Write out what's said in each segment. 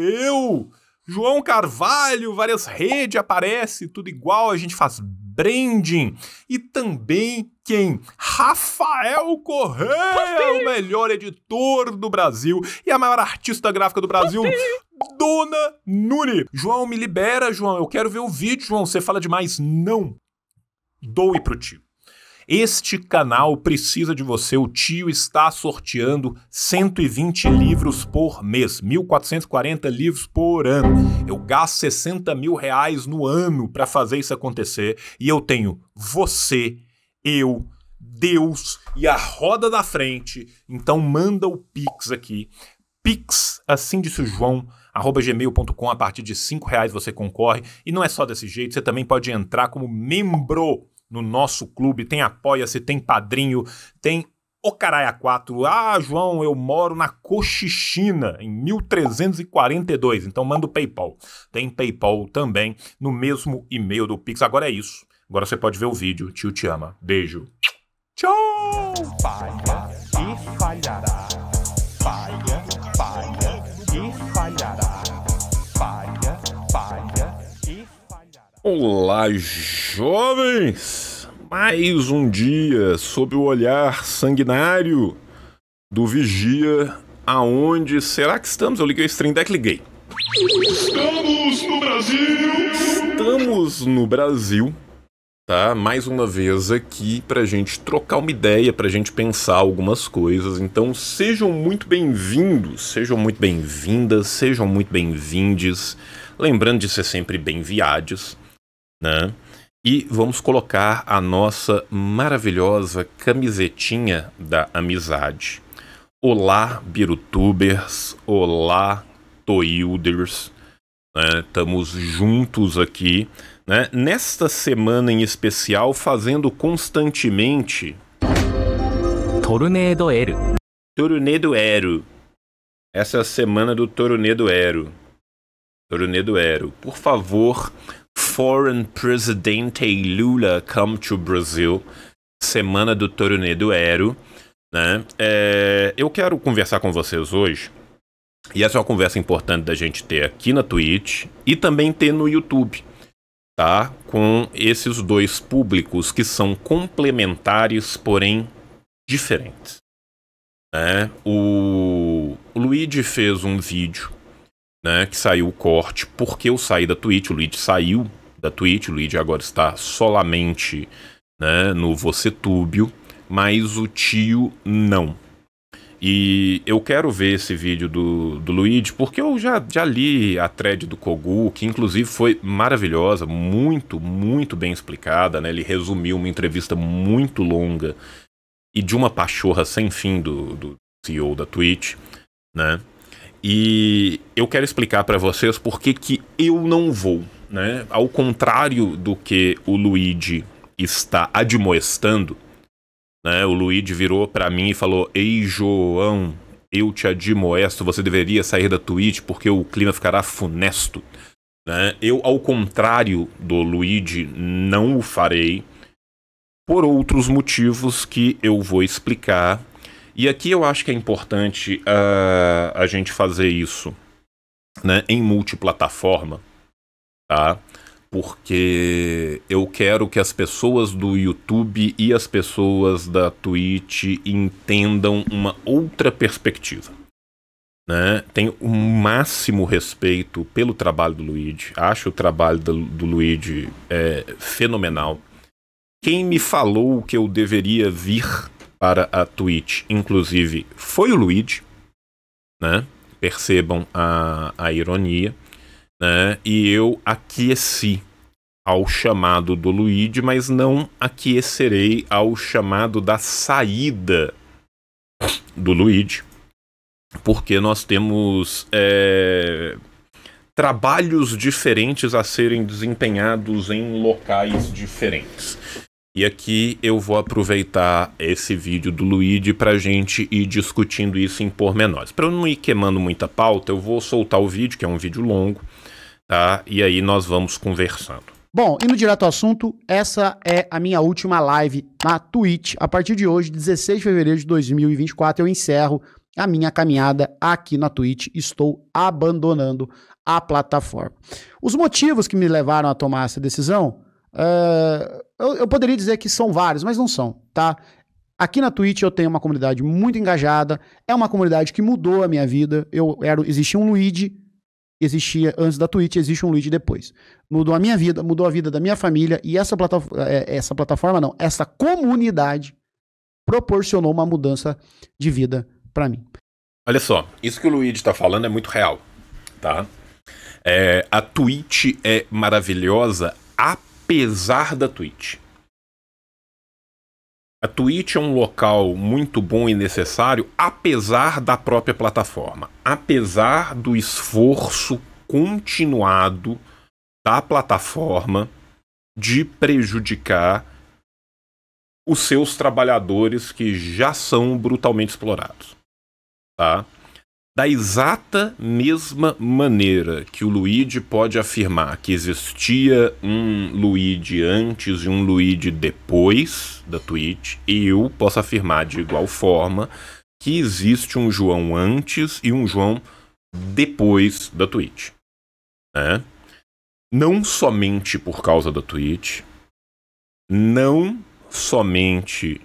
eu, João Carvalho, várias redes aparece, tudo igual, a gente faz branding. E também quem? Rafael Correia, o melhor editor do Brasil e a maior artista gráfica do Brasil. Dona Nuri João, me libera, João. Eu quero ver o vídeo, João. Você fala demais. Não. Doe pro tio. Este canal precisa de você. O tio está sorteando 120 livros por mês, 1.440 livros por ano. Eu gasto 60 mil reais no ano para fazer isso acontecer e eu tenho você, eu, Deus e a roda da frente. Então manda o Pix aqui. Pix, assim disse o João, arroba gmail.com, a partir de 5 reais você concorre. E não é só desse jeito, você também pode entrar como membro no nosso clube, tem apoia-se, tem padrinho, tem o Caraia 4. Ah, João, eu moro na Cochichina, em 1342. Então manda o PayPal. Tem PayPal também no mesmo e-mail do Pix. Agora é isso. Agora você pode ver o vídeo. Tio te ama. Beijo. Tchau! Falha e falhará. Olá, jovens! Mais um dia sob o olhar sanguinário do vigia. Aonde será que estamos? Eu liguei o stream deck, liguei. Estamos no Brasil! Estamos no Brasil, tá? Mais uma vez aqui pra gente trocar uma ideia, pra gente pensar algumas coisas. Então sejam muito bem-vindos, sejam muito bem-vindas, sejam muito bem-vindes. Lembrando de ser sempre bem viados né? E vamos colocar a nossa maravilhosa camisetinha da amizade. Olá, Birutubers. Olá, Toilders. Né? Estamos juntos aqui, né? Nesta semana em especial, fazendo constantemente... Tornedo Ero. Tornedo Ero. Essa é a semana do Tornedo Ero. Tornedo Ero. Por favor, Foreign Presidente Lula Come to Brazil, Semana do do Ero. Né? É, eu quero conversar com vocês hoje, e essa é uma conversa importante da gente ter aqui na Twitch e também ter no YouTube, tá? Com esses dois públicos que são complementares, porém diferentes. Né? O, o Luigi fez um vídeo né, que saiu o corte, porque eu saí da Twitch, o Luigi saiu da Twitch. O Luigi agora está solamente né, no Você Túbio, mas o tio não. E eu quero ver esse vídeo do, do Luigi, porque eu já, já li a thread do Kogu, que inclusive foi maravilhosa, muito, muito bem explicada, né? Ele resumiu uma entrevista muito longa e de uma pachorra sem fim do, do CEO da Twitch, né? E eu quero explicar para vocês por que que eu não vou né? Ao contrário do que o Luigi está admoestando, né? O Luigi virou para mim e falou: "Ei, João, eu te admoesto, você deveria sair da Twitch porque o clima ficará funesto." Né? Eu, ao contrário do Luigi, não o farei por outros motivos que eu vou explicar. E aqui eu acho que é importante uh, a gente fazer isso né, em multiplataforma, tá? Porque eu quero que as pessoas do YouTube e as pessoas da Twitch entendam uma outra perspectiva. Né? Tenho o máximo respeito pelo trabalho do Luigi. Acho o trabalho do, do Luigi é, fenomenal. Quem me falou que eu deveria vir para a Twitch, inclusive, foi o Luigi. Né? Percebam a, a ironia né? E eu aqueci ao chamado do Luigi, mas não aquecerei ao chamado da saída do Luigi, porque nós temos é, trabalhos diferentes a serem desempenhados em locais diferentes. E aqui eu vou aproveitar esse vídeo do Luigi para gente ir discutindo isso em pormenores. Para eu não ir queimando muita pauta, eu vou soltar o vídeo, que é um vídeo longo, tá? E aí nós vamos conversando. Bom, indo direto ao assunto, essa é a minha última live na Twitch. A partir de hoje, 16 de fevereiro de 2024, eu encerro a minha caminhada aqui na Twitch. Estou abandonando a plataforma. Os motivos que me levaram a tomar essa decisão, uh, eu, eu poderia dizer que são vários, mas não são, tá? Aqui na Twitch eu tenho uma comunidade muito engajada, é uma comunidade que mudou a minha vida. Eu era, existia um Luigi existia antes da Twitch, existe um Luigi depois. Mudou a minha vida, mudou a vida da minha família e essa, plata é, é, essa plataforma, não, essa comunidade proporcionou uma mudança de vida para mim. Olha só, isso que o Luigi está falando é muito real, tá? É, a Twitch é maravilhosa apesar da Twitch. A Twitch é um local muito bom e necessário, apesar da própria plataforma, apesar do esforço continuado da plataforma de prejudicar os seus trabalhadores que já são brutalmente explorados, tá? Da exata mesma maneira que o Luigi pode afirmar que existia um Luigi antes e um Luigi depois da Twitch, eu posso afirmar de igual forma que existe um João antes e um João depois da Twitch. Né? Não somente por causa da Twitch, não somente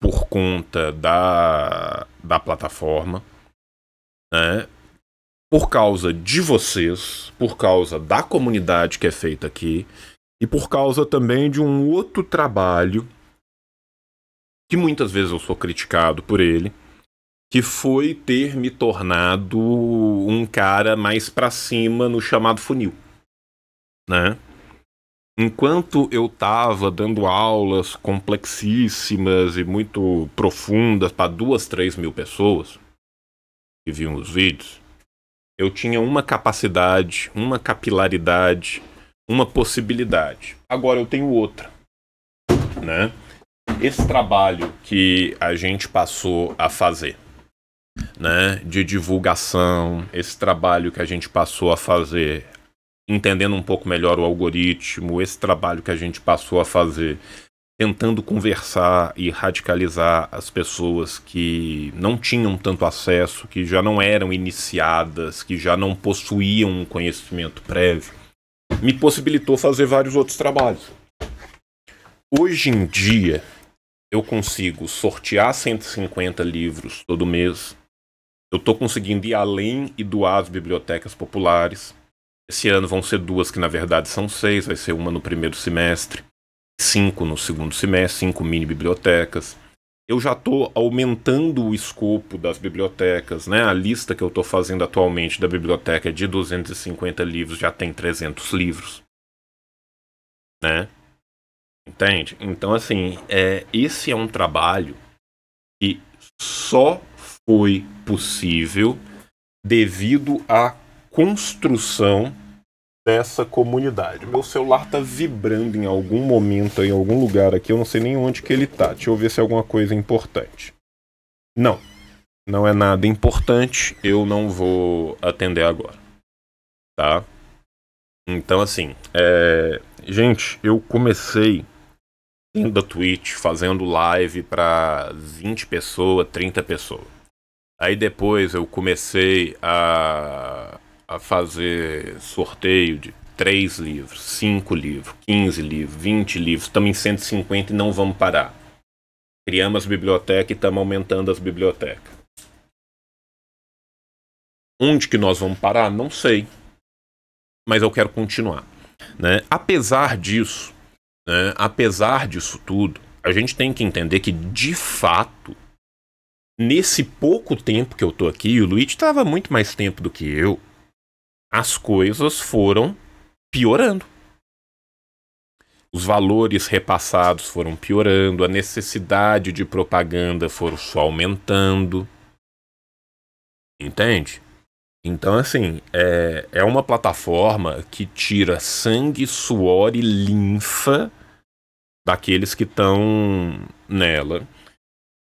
por conta da, da plataforma, né? Por causa de vocês, por causa da comunidade que é feita aqui e por causa também de um outro trabalho que muitas vezes eu sou criticado por ele, que foi ter me tornado um cara mais para cima no chamado funil, né? Enquanto eu tava dando aulas complexíssimas e muito profundas para duas, três mil pessoas, que viam os vídeos, eu tinha uma capacidade, uma capilaridade, uma possibilidade. Agora eu tenho outra, né? Esse trabalho que a gente passou a fazer, né, de divulgação, esse trabalho que a gente passou a fazer entendendo um pouco melhor o algoritmo, esse trabalho que a gente passou a fazer tentando conversar e radicalizar as pessoas que não tinham tanto acesso, que já não eram iniciadas, que já não possuíam um conhecimento prévio, me possibilitou fazer vários outros trabalhos. Hoje em dia, eu consigo sortear 150 livros todo mês. Eu estou conseguindo ir além e doar as bibliotecas populares. Esse ano vão ser duas, que na verdade são seis, vai ser uma no primeiro semestre cinco no segundo semestre, cinco mini bibliotecas. Eu já estou aumentando o escopo das bibliotecas, né? A lista que eu estou fazendo atualmente da biblioteca é de 250 livros, já tem 300 livros, né? Entende? Então, assim, é, esse é um trabalho que só foi possível devido à construção dessa comunidade. Meu celular tá vibrando em algum momento, em algum lugar aqui, eu não sei nem onde que ele tá. Deixa eu ver se é alguma coisa importante. Não, não é nada importante, eu não vou atender agora. Tá? Então, assim, é... gente, eu comecei da Twitch fazendo live para 20 pessoas, 30 pessoas. Aí depois eu comecei a a fazer sorteio de 3 livros, 5 livros, 15 livros, 20 livros, estamos em 150 e não vamos parar. Criamos biblioteca e estamos aumentando as bibliotecas. Onde que nós vamos parar? Não sei. Mas eu quero continuar. Né? Apesar disso, né? apesar disso tudo, a gente tem que entender que, de fato, nesse pouco tempo que eu estou aqui, o Luigi estava muito mais tempo do que eu as coisas foram piorando. Os valores repassados foram piorando, a necessidade de propaganda foi só aumentando. Entende? Então, assim, é, é uma plataforma que tira sangue, suor e linfa daqueles que estão nela.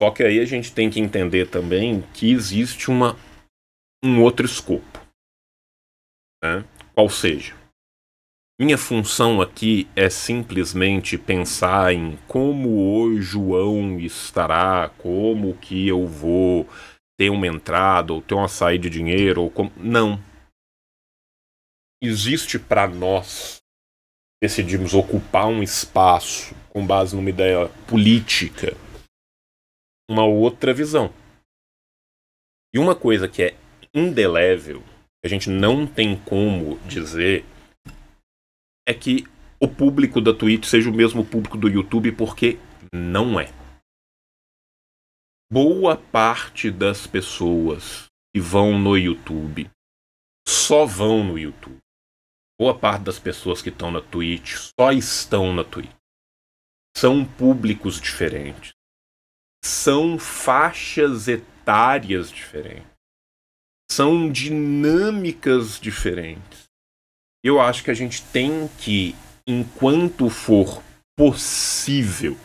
Só que aí a gente tem que entender também que existe uma, um outro escopo né? qual seja. Minha função aqui é simplesmente pensar em como o João estará, como que eu vou ter uma entrada ou ter uma saída de dinheiro ou como... não. Existe para nós decidimos ocupar um espaço com base numa ideia política, uma outra visão. E uma coisa que é indelével que a gente não tem como dizer é que o público da Twitch seja o mesmo público do YouTube, porque não é. Boa parte das pessoas que vão no YouTube só vão no YouTube. Boa parte das pessoas que estão na Twitch só estão na Twitch. São públicos diferentes. São faixas etárias diferentes são dinâmicas diferentes. Eu acho que a gente tem que, enquanto for possível,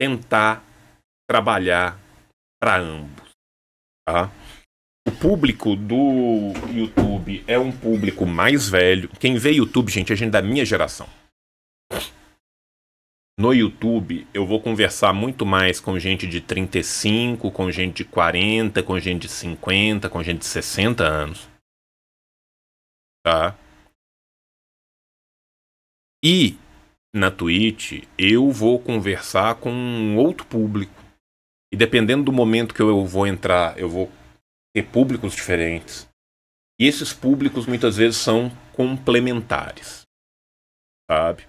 tentar trabalhar para ambos. Tá? O público do YouTube é um público mais velho. Quem vê YouTube, gente, é gente da minha geração no YouTube eu vou conversar muito mais com gente de 35, com gente de 40, com gente de 50, com gente de 60 anos. Tá? E na Twitch eu vou conversar com um outro público. E dependendo do momento que eu vou entrar, eu vou ter públicos diferentes. E esses públicos muitas vezes são complementares. Sabe?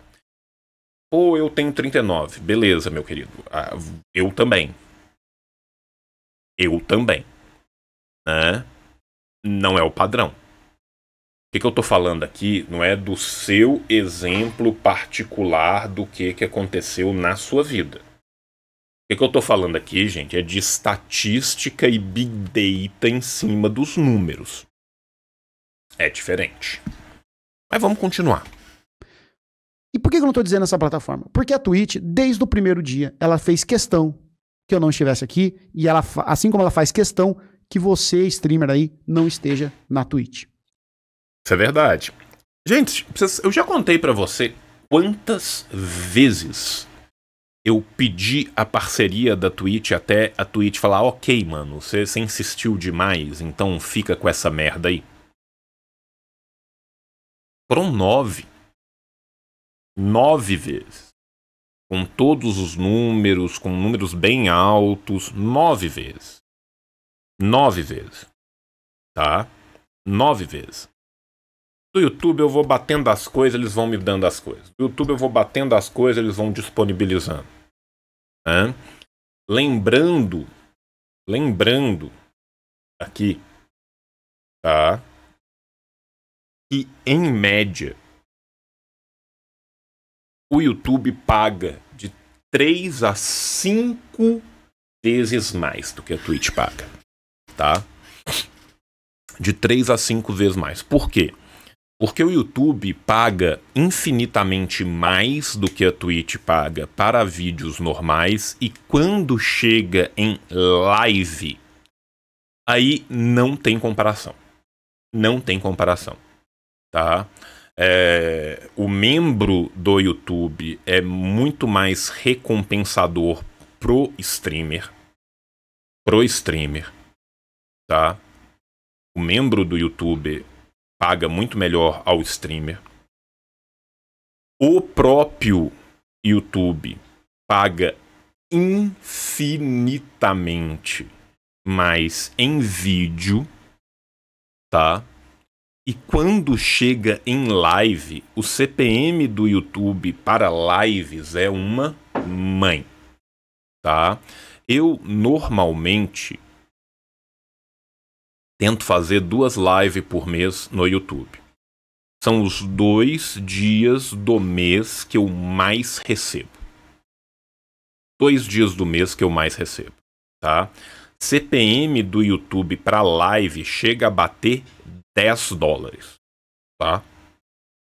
Pô, eu tenho 39. Beleza, meu querido. Ah, eu também. Eu também. Né? Não é o padrão. O que, que eu estou falando aqui não é do seu exemplo particular do que, que aconteceu na sua vida. O que, que eu estou falando aqui, gente, é de estatística e big data em cima dos números. É diferente. Mas vamos continuar. E por que eu não estou dizendo essa plataforma? Porque a Twitch, desde o primeiro dia, ela fez questão que eu não estivesse aqui, e ela, assim como ela faz questão que você, streamer aí, não esteja na Twitch. Isso é verdade. Gente, eu já contei para você quantas vezes eu pedi a parceria da Twitch até a Twitch falar: ok, mano, você, você insistiu demais, então fica com essa merda aí. Foram nove nove vezes. Com todos os números, com números bem altos, nove vezes. Nove vezes. Tá? Nove vezes. Do YouTube eu vou batendo as coisas, eles vão me dando as coisas. Do YouTube eu vou batendo as coisas, eles vão disponibilizando. Lembrando, lembrando aqui, tá? Que em média o YouTube paga de 3 a 5 vezes mais do que a Twitch paga, tá? De 3 a 5 vezes mais. Por quê? Porque o YouTube paga infinitamente mais do que a Twitch paga para vídeos normais e quando chega em live, aí não tem comparação. Não tem comparação, tá? é, o membro do YouTube é muito mais recompensador pro streamer. Pro streamer. Tá? O membro do YouTube paga muito melhor ao streamer. O próprio YouTube paga infinitamente mais em vídeo, tá? E quando chega em live, o CPM do YouTube para lives é uma mãe, tá? Eu normalmente tento fazer duas lives por mês no YouTube. São os dois dias do mês que eu mais recebo. Dois dias do mês que eu mais recebo, tá? CPM do YouTube para live chega a bater 10 dólares, tá?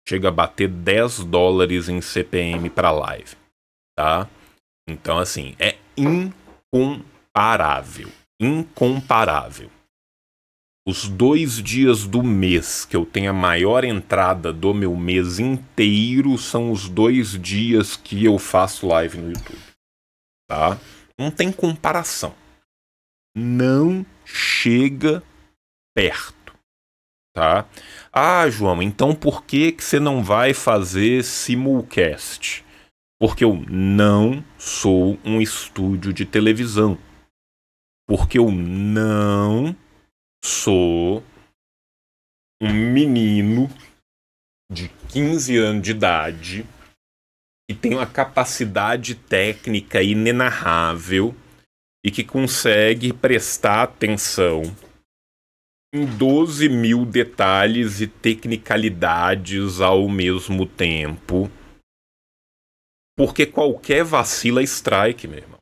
Chega a bater 10 dólares em CPM para live, tá? Então, assim, é incomparável. Incomparável. Os dois dias do mês que eu tenho a maior entrada do meu mês inteiro são os dois dias que eu faço live no YouTube, tá? Não tem comparação. Não chega perto tá? Ah, João, então por que, que você não vai fazer simulcast? Porque eu não sou um estúdio de televisão. Porque eu não sou um menino de 15 anos de idade que tem uma capacidade técnica inenarrável e que consegue prestar atenção 12 mil detalhes e tecnicalidades ao mesmo tempo. Porque qualquer vacila é strike, meu irmão.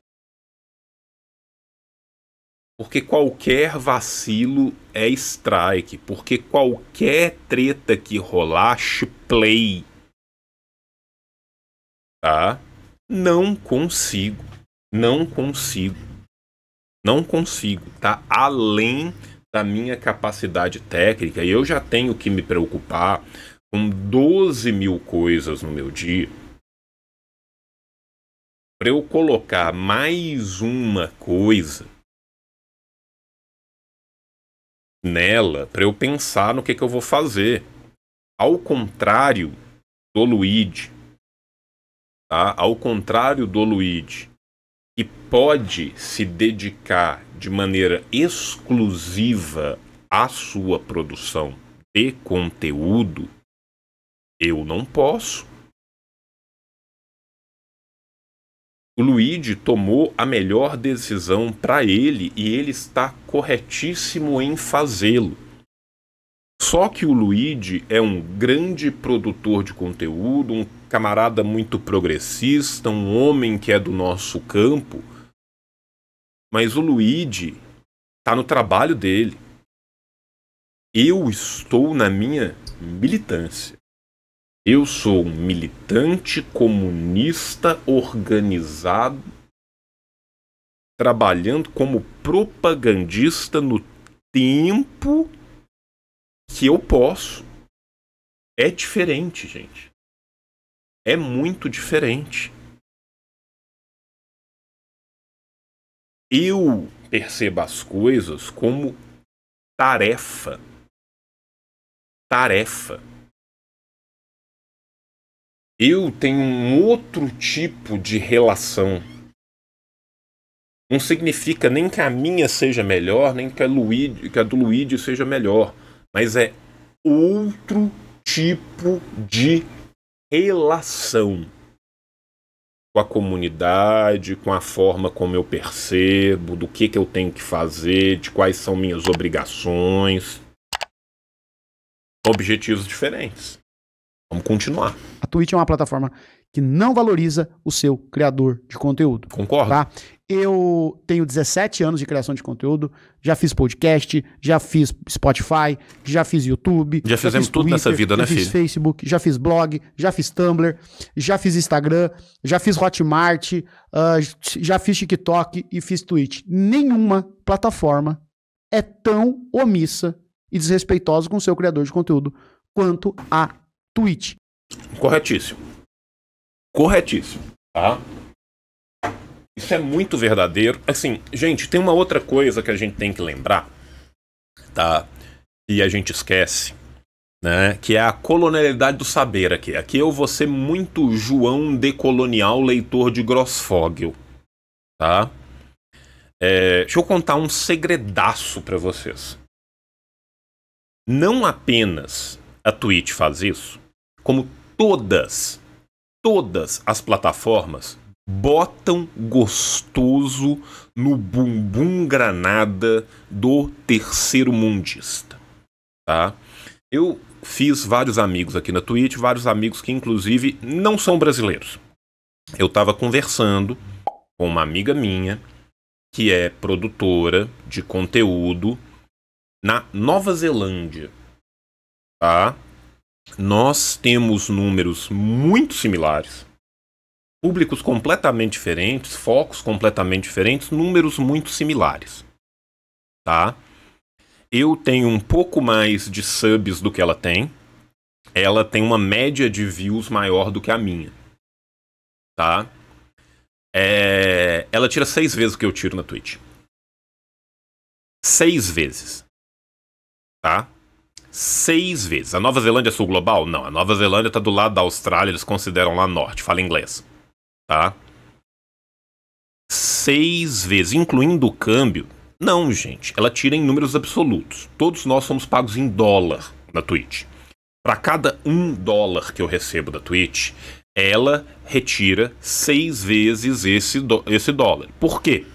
Porque qualquer vacilo é strike. Porque qualquer treta que rolar, play. Tá? Não consigo. Não consigo. Não consigo. Tá além da minha capacidade técnica, e eu já tenho que me preocupar com 12 mil coisas no meu dia, para eu colocar mais uma coisa nela, para eu pensar no que, que eu vou fazer. Ao contrário do Luigi, tá? ao contrário do Luigi, que pode se dedicar de maneira exclusiva à sua produção de conteúdo, eu não posso. O Luigi tomou a melhor decisão para ele e ele está corretíssimo em fazê-lo. Só que o Luigi é um grande produtor de conteúdo, um camarada muito progressista, um homem que é do nosso campo. Mas o Luigi está no trabalho dele. Eu estou na minha militância. Eu sou um militante comunista organizado trabalhando como propagandista no tempo que eu posso é diferente, gente. É muito diferente. Eu percebo as coisas como tarefa. Tarefa. Eu tenho um outro tipo de relação. Não significa nem que a minha seja melhor, nem que a, Luigi, que a do Luigi seja melhor mas é outro tipo de relação com a comunidade, com a forma como eu percebo, do que, que eu tenho que fazer, de quais são minhas obrigações. Objetivos diferentes. Vamos continuar. A Twitch é uma plataforma que não valoriza o seu criador de conteúdo. Concordo. Tá? Eu tenho 17 anos de criação de conteúdo, já fiz podcast, já fiz Spotify, já fiz YouTube. Já, já fizemos tudo Twitter, nessa vida, né, filho? Já fiz Facebook, já fiz blog, já fiz Tumblr, já fiz Instagram, já fiz Hotmart, uh, já fiz TikTok e fiz Twitch. Nenhuma plataforma é tão omissa e desrespeitosa com o seu criador de conteúdo quanto a Twitch. Corretíssimo. Corretíssimo. Tá? Ah. Isso é muito verdadeiro. Assim, gente, tem uma outra coisa que a gente tem que lembrar, tá? E a gente esquece, né? Que é a colonialidade do saber aqui. Aqui eu vou ser muito João decolonial, leitor de Grossfogel, tá? É, deixa eu contar um segredaço para vocês. Não apenas a Twitch faz isso, como todas, todas as plataformas botam gostoso no bumbum granada do terceiro mundista, tá? Eu fiz vários amigos aqui na Twitch, vários amigos que inclusive não são brasileiros. Eu estava conversando com uma amiga minha que é produtora de conteúdo na Nova Zelândia, tá? Nós temos números muito similares públicos completamente diferentes, focos completamente diferentes, números muito similares. Tá? Eu tenho um pouco mais de subs do que ela tem. Ela tem uma média de views maior do que a minha. Tá? É... Ela tira seis vezes o que eu tiro na Twitch. Seis vezes. Tá? Seis vezes. A Nova Zelândia é sul global? Não. A Nova Zelândia está do lado da Austrália, eles consideram lá norte, fala inglês tá? Seis vezes, incluindo o câmbio. Não, gente, ela tira em números absolutos. Todos nós somos pagos em dólar na Twitch. Para cada um dólar que eu recebo da Twitch, ela retira seis vezes esse, esse dólar. Por quê?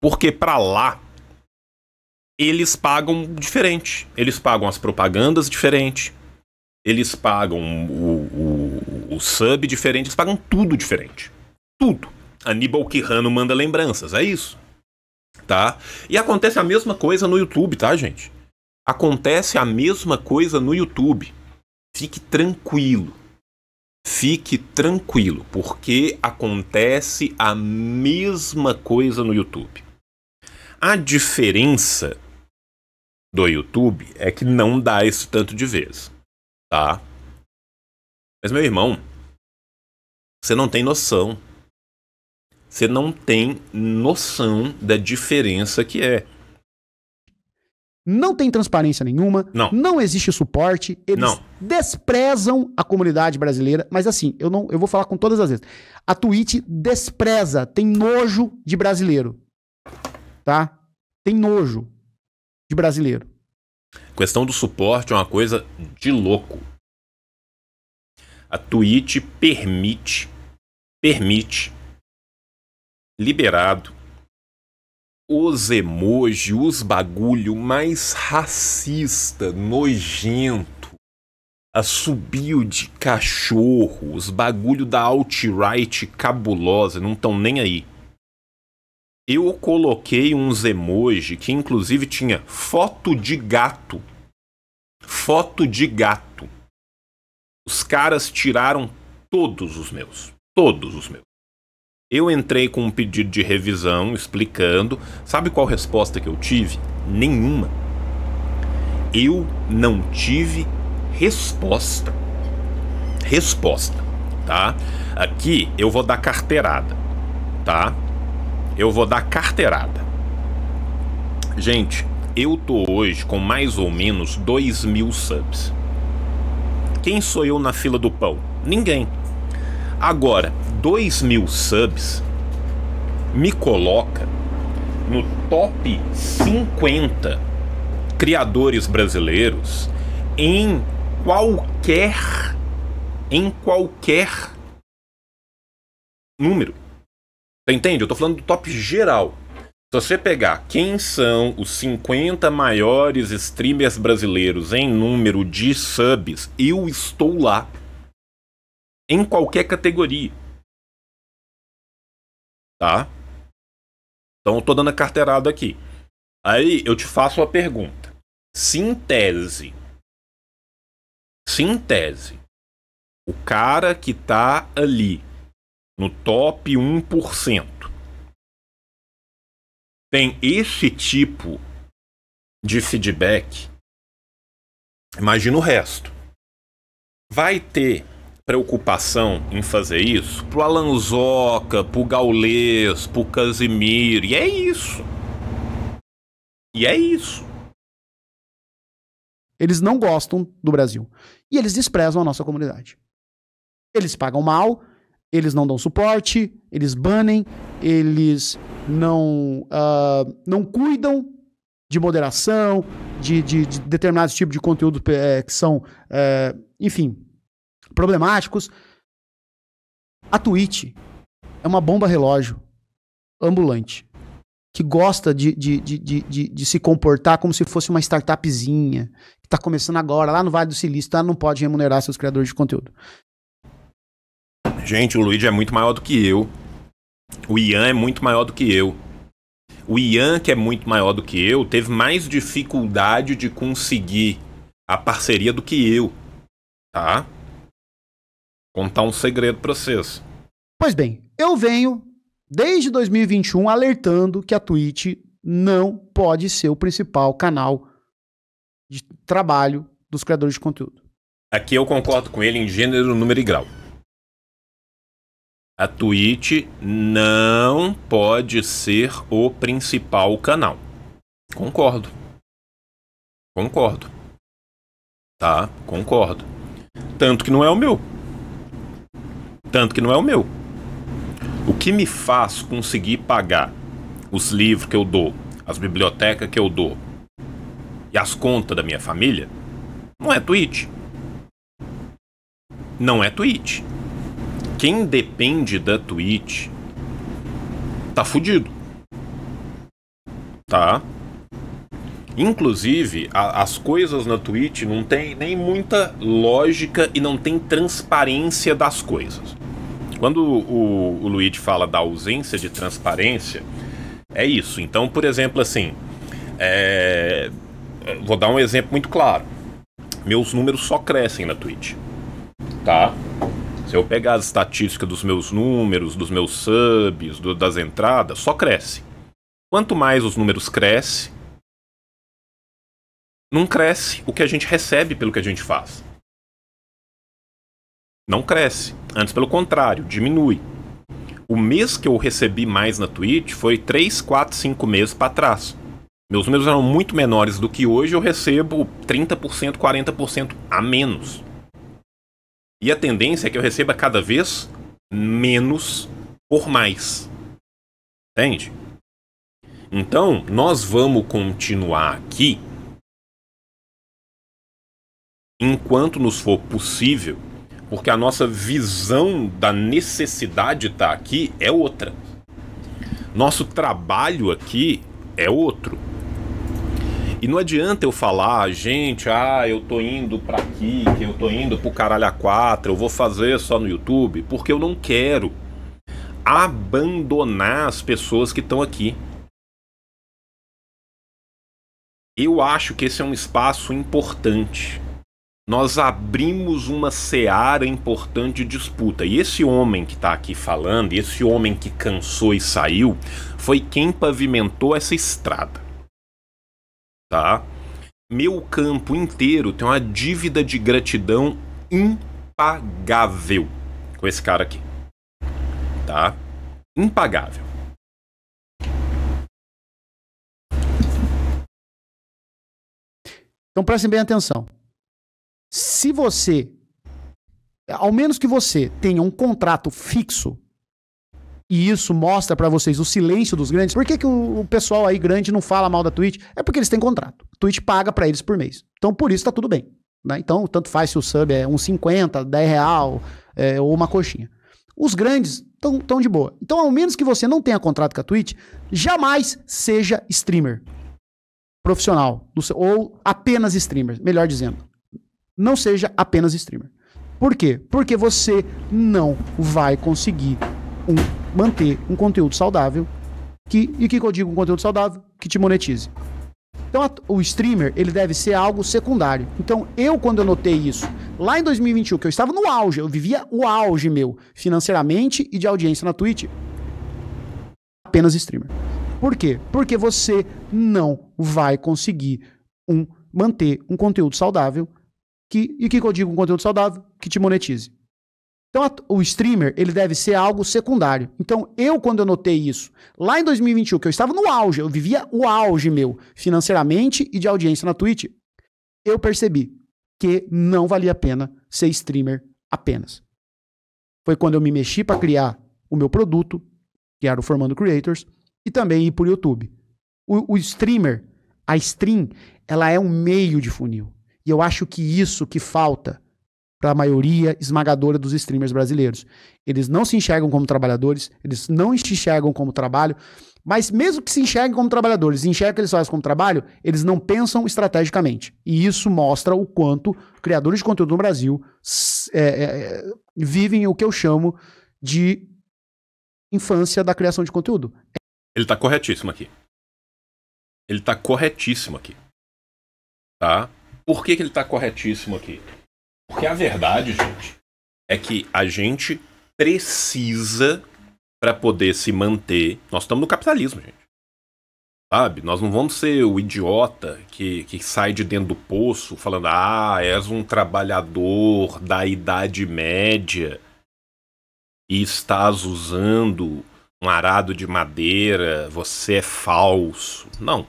Porque para lá eles pagam diferente. Eles pagam as propagandas diferente. Eles pagam o o sub diferente, eles pagam tudo diferente. Tudo. Aníbal Quirrano manda lembranças, é isso. Tá? E acontece a mesma coisa no YouTube, tá, gente? Acontece a mesma coisa no YouTube. Fique tranquilo. Fique tranquilo, porque acontece a mesma coisa no YouTube. A diferença do YouTube é que não dá esse tanto de vezes, tá? Mas, meu irmão, você não tem noção. Você não tem noção da diferença que é. Não tem transparência nenhuma. Não. Não existe suporte. Eles não. desprezam a comunidade brasileira. Mas assim, eu não, eu vou falar com todas as vezes. A Twitch despreza, tem nojo de brasileiro. Tá? Tem nojo de brasileiro. questão do suporte é uma coisa de louco a Twitch permite, permite, liberado, os emojis, os bagulho mais racista, nojento, A subiu de cachorro, os bagulho da alt-right cabulosa, não estão nem aí. Eu coloquei uns emojis que inclusive tinha foto de gato. Foto de gato. Os caras tiraram todos os meus. Todos os meus. Eu entrei com um pedido de revisão explicando. Sabe qual resposta que eu tive? Nenhuma. Eu não tive resposta. Resposta, tá? Aqui eu vou dar carteirada, tá? Eu vou dar carteirada. Gente, eu tô hoje com mais ou menos 2 mil subs. Quem sou eu na fila do pão? Ninguém. Agora, 2 mil subs me coloca no top 50 criadores brasileiros em qualquer em qualquer número. Entende? Eu tô falando do top geral. Se você pegar quem são os 50 maiores streamers brasileiros em número de subs, eu estou lá. Em qualquer categoria. Tá? Então eu tô dando a carteirada aqui. Aí eu te faço uma pergunta. Sintese. Sintese. O cara que tá ali no top 1% tem esse tipo de feedback, imagina o resto. Vai ter preocupação em fazer isso pro Alanzoca, pro Gaulês, pro Casimiro, e é isso. E é isso. Eles não gostam do Brasil. E eles desprezam a nossa comunidade. Eles pagam mal, eles não dão suporte, eles banem, eles não, uh, não cuidam de moderação, de, de, de determinados tipos de conteúdo é, que são, é, enfim, problemáticos. A Twitch é uma bomba relógio ambulante que gosta de, de, de, de, de, se comportar como se fosse uma startupzinha, que está começando agora, lá no Vale do Silício, ela tá? não pode remunerar seus criadores de conteúdo. Gente, o Luigi é muito maior do que eu. O Ian é muito maior do que eu. O Ian, que é muito maior do que eu, teve mais dificuldade de conseguir a parceria do que eu. Tá? Contar um segredo pra vocês. Pois bem, eu venho desde 2021 alertando que a Twitch não pode ser o principal canal de trabalho dos criadores de conteúdo. Aqui eu concordo com ele em gênero, número e grau. A Twitch não pode ser o principal canal. Concordo. Concordo. Tá? Concordo. Tanto que não é o meu. Tanto que não é o meu. O que me faz conseguir pagar os livros que eu dou, as bibliotecas que eu dou e as contas da minha família não é Twitch. Não é Twitch quem depende da Twitch tá fudido. Tá? Inclusive, a, as coisas na Twitch não tem nem muita lógica e não tem transparência das coisas. Quando o, o Luigi fala da ausência de transparência, é isso. Então, por exemplo, assim, é... vou dar um exemplo muito claro. Meus números só crescem na Twitch, tá? Se eu pegar as estatísticas dos meus números, dos meus subs, do, das entradas, só cresce. Quanto mais os números crescem, não cresce o que a gente recebe pelo que a gente faz. Não cresce. Antes, pelo contrário, diminui. O mês que eu recebi mais na Twitch foi 3, 4, 5 meses para trás. Meus números eram muito menores do que hoje, eu recebo 30%, 40% a menos. E a tendência é que eu receba cada vez menos por mais. Entende? Então, nós vamos continuar aqui enquanto nos for possível, porque a nossa visão da necessidade estar tá aqui é outra. Nosso trabalho aqui é outro. E não adianta eu falar, gente, ah, eu tô indo para aqui, que eu tô indo pro caralho a quatro, eu vou fazer só no YouTube, porque eu não quero abandonar as pessoas que estão aqui. Eu acho que esse é um espaço importante. Nós abrimos uma seara importante de disputa. E esse homem que está aqui falando, esse homem que cansou e saiu, foi quem pavimentou essa estrada tá? Meu campo inteiro tem uma dívida de gratidão impagável com esse cara aqui, tá? Impagável. Então prestem bem atenção. Se você, ao menos que você tenha um contrato fixo e isso mostra para vocês o silêncio dos grandes. Por que, que o, o, pessoal aí grande não fala mal da Twitch? É porque eles têm contrato. A Twitch paga para eles por mês. Então por isso tá tudo bem. Né? Então, tanto faz se o sub é 1,50, 10 real é, ou uma coxinha. Os grandes estão de boa. Então, ao menos que você não tenha contrato com a Twitch, jamais seja streamer profissional seu, ou apenas streamer, melhor dizendo. Não seja apenas streamer. Por quê? Porque você não vai conseguir um manter um conteúdo saudável que, e o que, que eu digo um conteúdo saudável? Que te monetize. Então a, o streamer, ele deve ser algo secundário. Então eu, quando eu notei isso, lá em 2021, que eu estava no auge, eu vivia o auge meu, financeiramente e de audiência na Twitch, apenas streamer. Por quê? Porque você não vai conseguir um, manter um conteúdo saudável que, e o que, que eu digo um conteúdo saudável? Que te monetize. Então, o streamer, ele deve ser algo secundário. Então, eu, quando eu notei isso, lá em 2021, que eu estava no auge, eu vivia o auge meu, financeiramente e de audiência na Twitch, eu percebi que não valia a pena ser streamer apenas. Foi quando eu me mexi para criar o meu produto, que era o Formando Creators, e também ir por YouTube. o streamer, a stream, ela é um meio de funil. E eu acho que isso que falta para a maioria esmagadora dos streamers brasileiros. Eles não se enxergam como trabalhadores, eles não se enxergam como trabalho, mas mesmo que se enxerguem como trabalhadores, enxergam que eles fazem como trabalho, eles não pensam estrategicamente. E isso mostra o quanto criadores de conteúdo no Brasil é, é, é vivem o que eu chamo de infância da criação de conteúdo. Ele está corretíssimo aqui. Ele está corretíssimo aqui. Tá? Por que, que ele está corretíssimo aqui? Porque a verdade, gente, é que a gente precisa para poder se manter. Nós estamos no capitalismo, gente. Sabe? Nós não vamos ser o idiota que, que sai de dentro do poço falando: ah, és um trabalhador da Idade Média e estás usando um arado de madeira, você é falso. Não.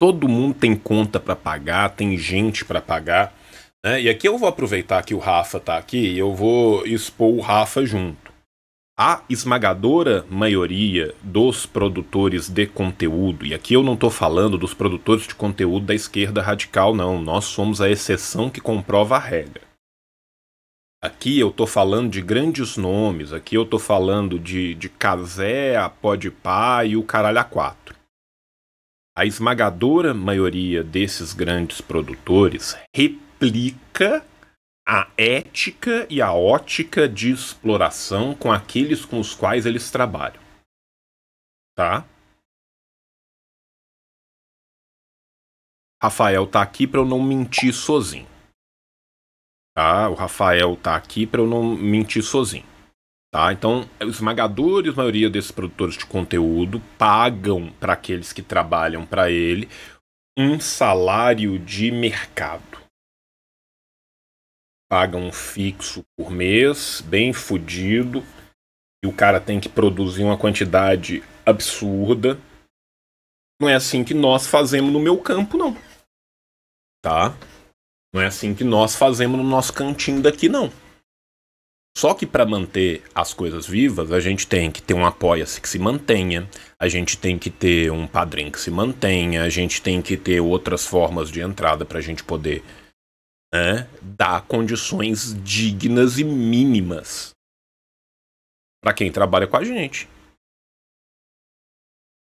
Todo mundo tem conta para pagar, tem gente para pagar. Né? E aqui eu vou aproveitar que o Rafa está aqui e eu vou expor o Rafa junto. A esmagadora maioria dos produtores de conteúdo, e aqui eu não estou falando dos produtores de conteúdo da esquerda radical, não, nós somos a exceção que comprova a regra. Aqui eu estou falando de grandes nomes, aqui eu estou falando de, de Cazé, a Podpah e o Caralho a 4. A esmagadora maioria desses grandes produtores repete implica a ética e a ótica de exploração com aqueles com os quais eles trabalham. Tá? Rafael tá aqui para eu não mentir sozinho. Tá? O Rafael tá aqui para eu não mentir sozinho. Tá? Então, os esmagadores, a maioria desses produtores de conteúdo pagam para aqueles que trabalham para ele um salário de mercado paga um fixo por mês, bem fudido, e o cara tem que produzir uma quantidade absurda. Não é assim que nós fazemos no meu campo, não. Tá? Não é assim que nós fazemos no nosso cantinho daqui, não. Só que para manter as coisas vivas, a gente tem que ter um apoia-se que se mantenha, a gente tem que ter um padrinho que se mantenha, a gente tem que ter outras formas de entrada para a gente poder né, dá condições dignas e mínimas para quem trabalha com a gente.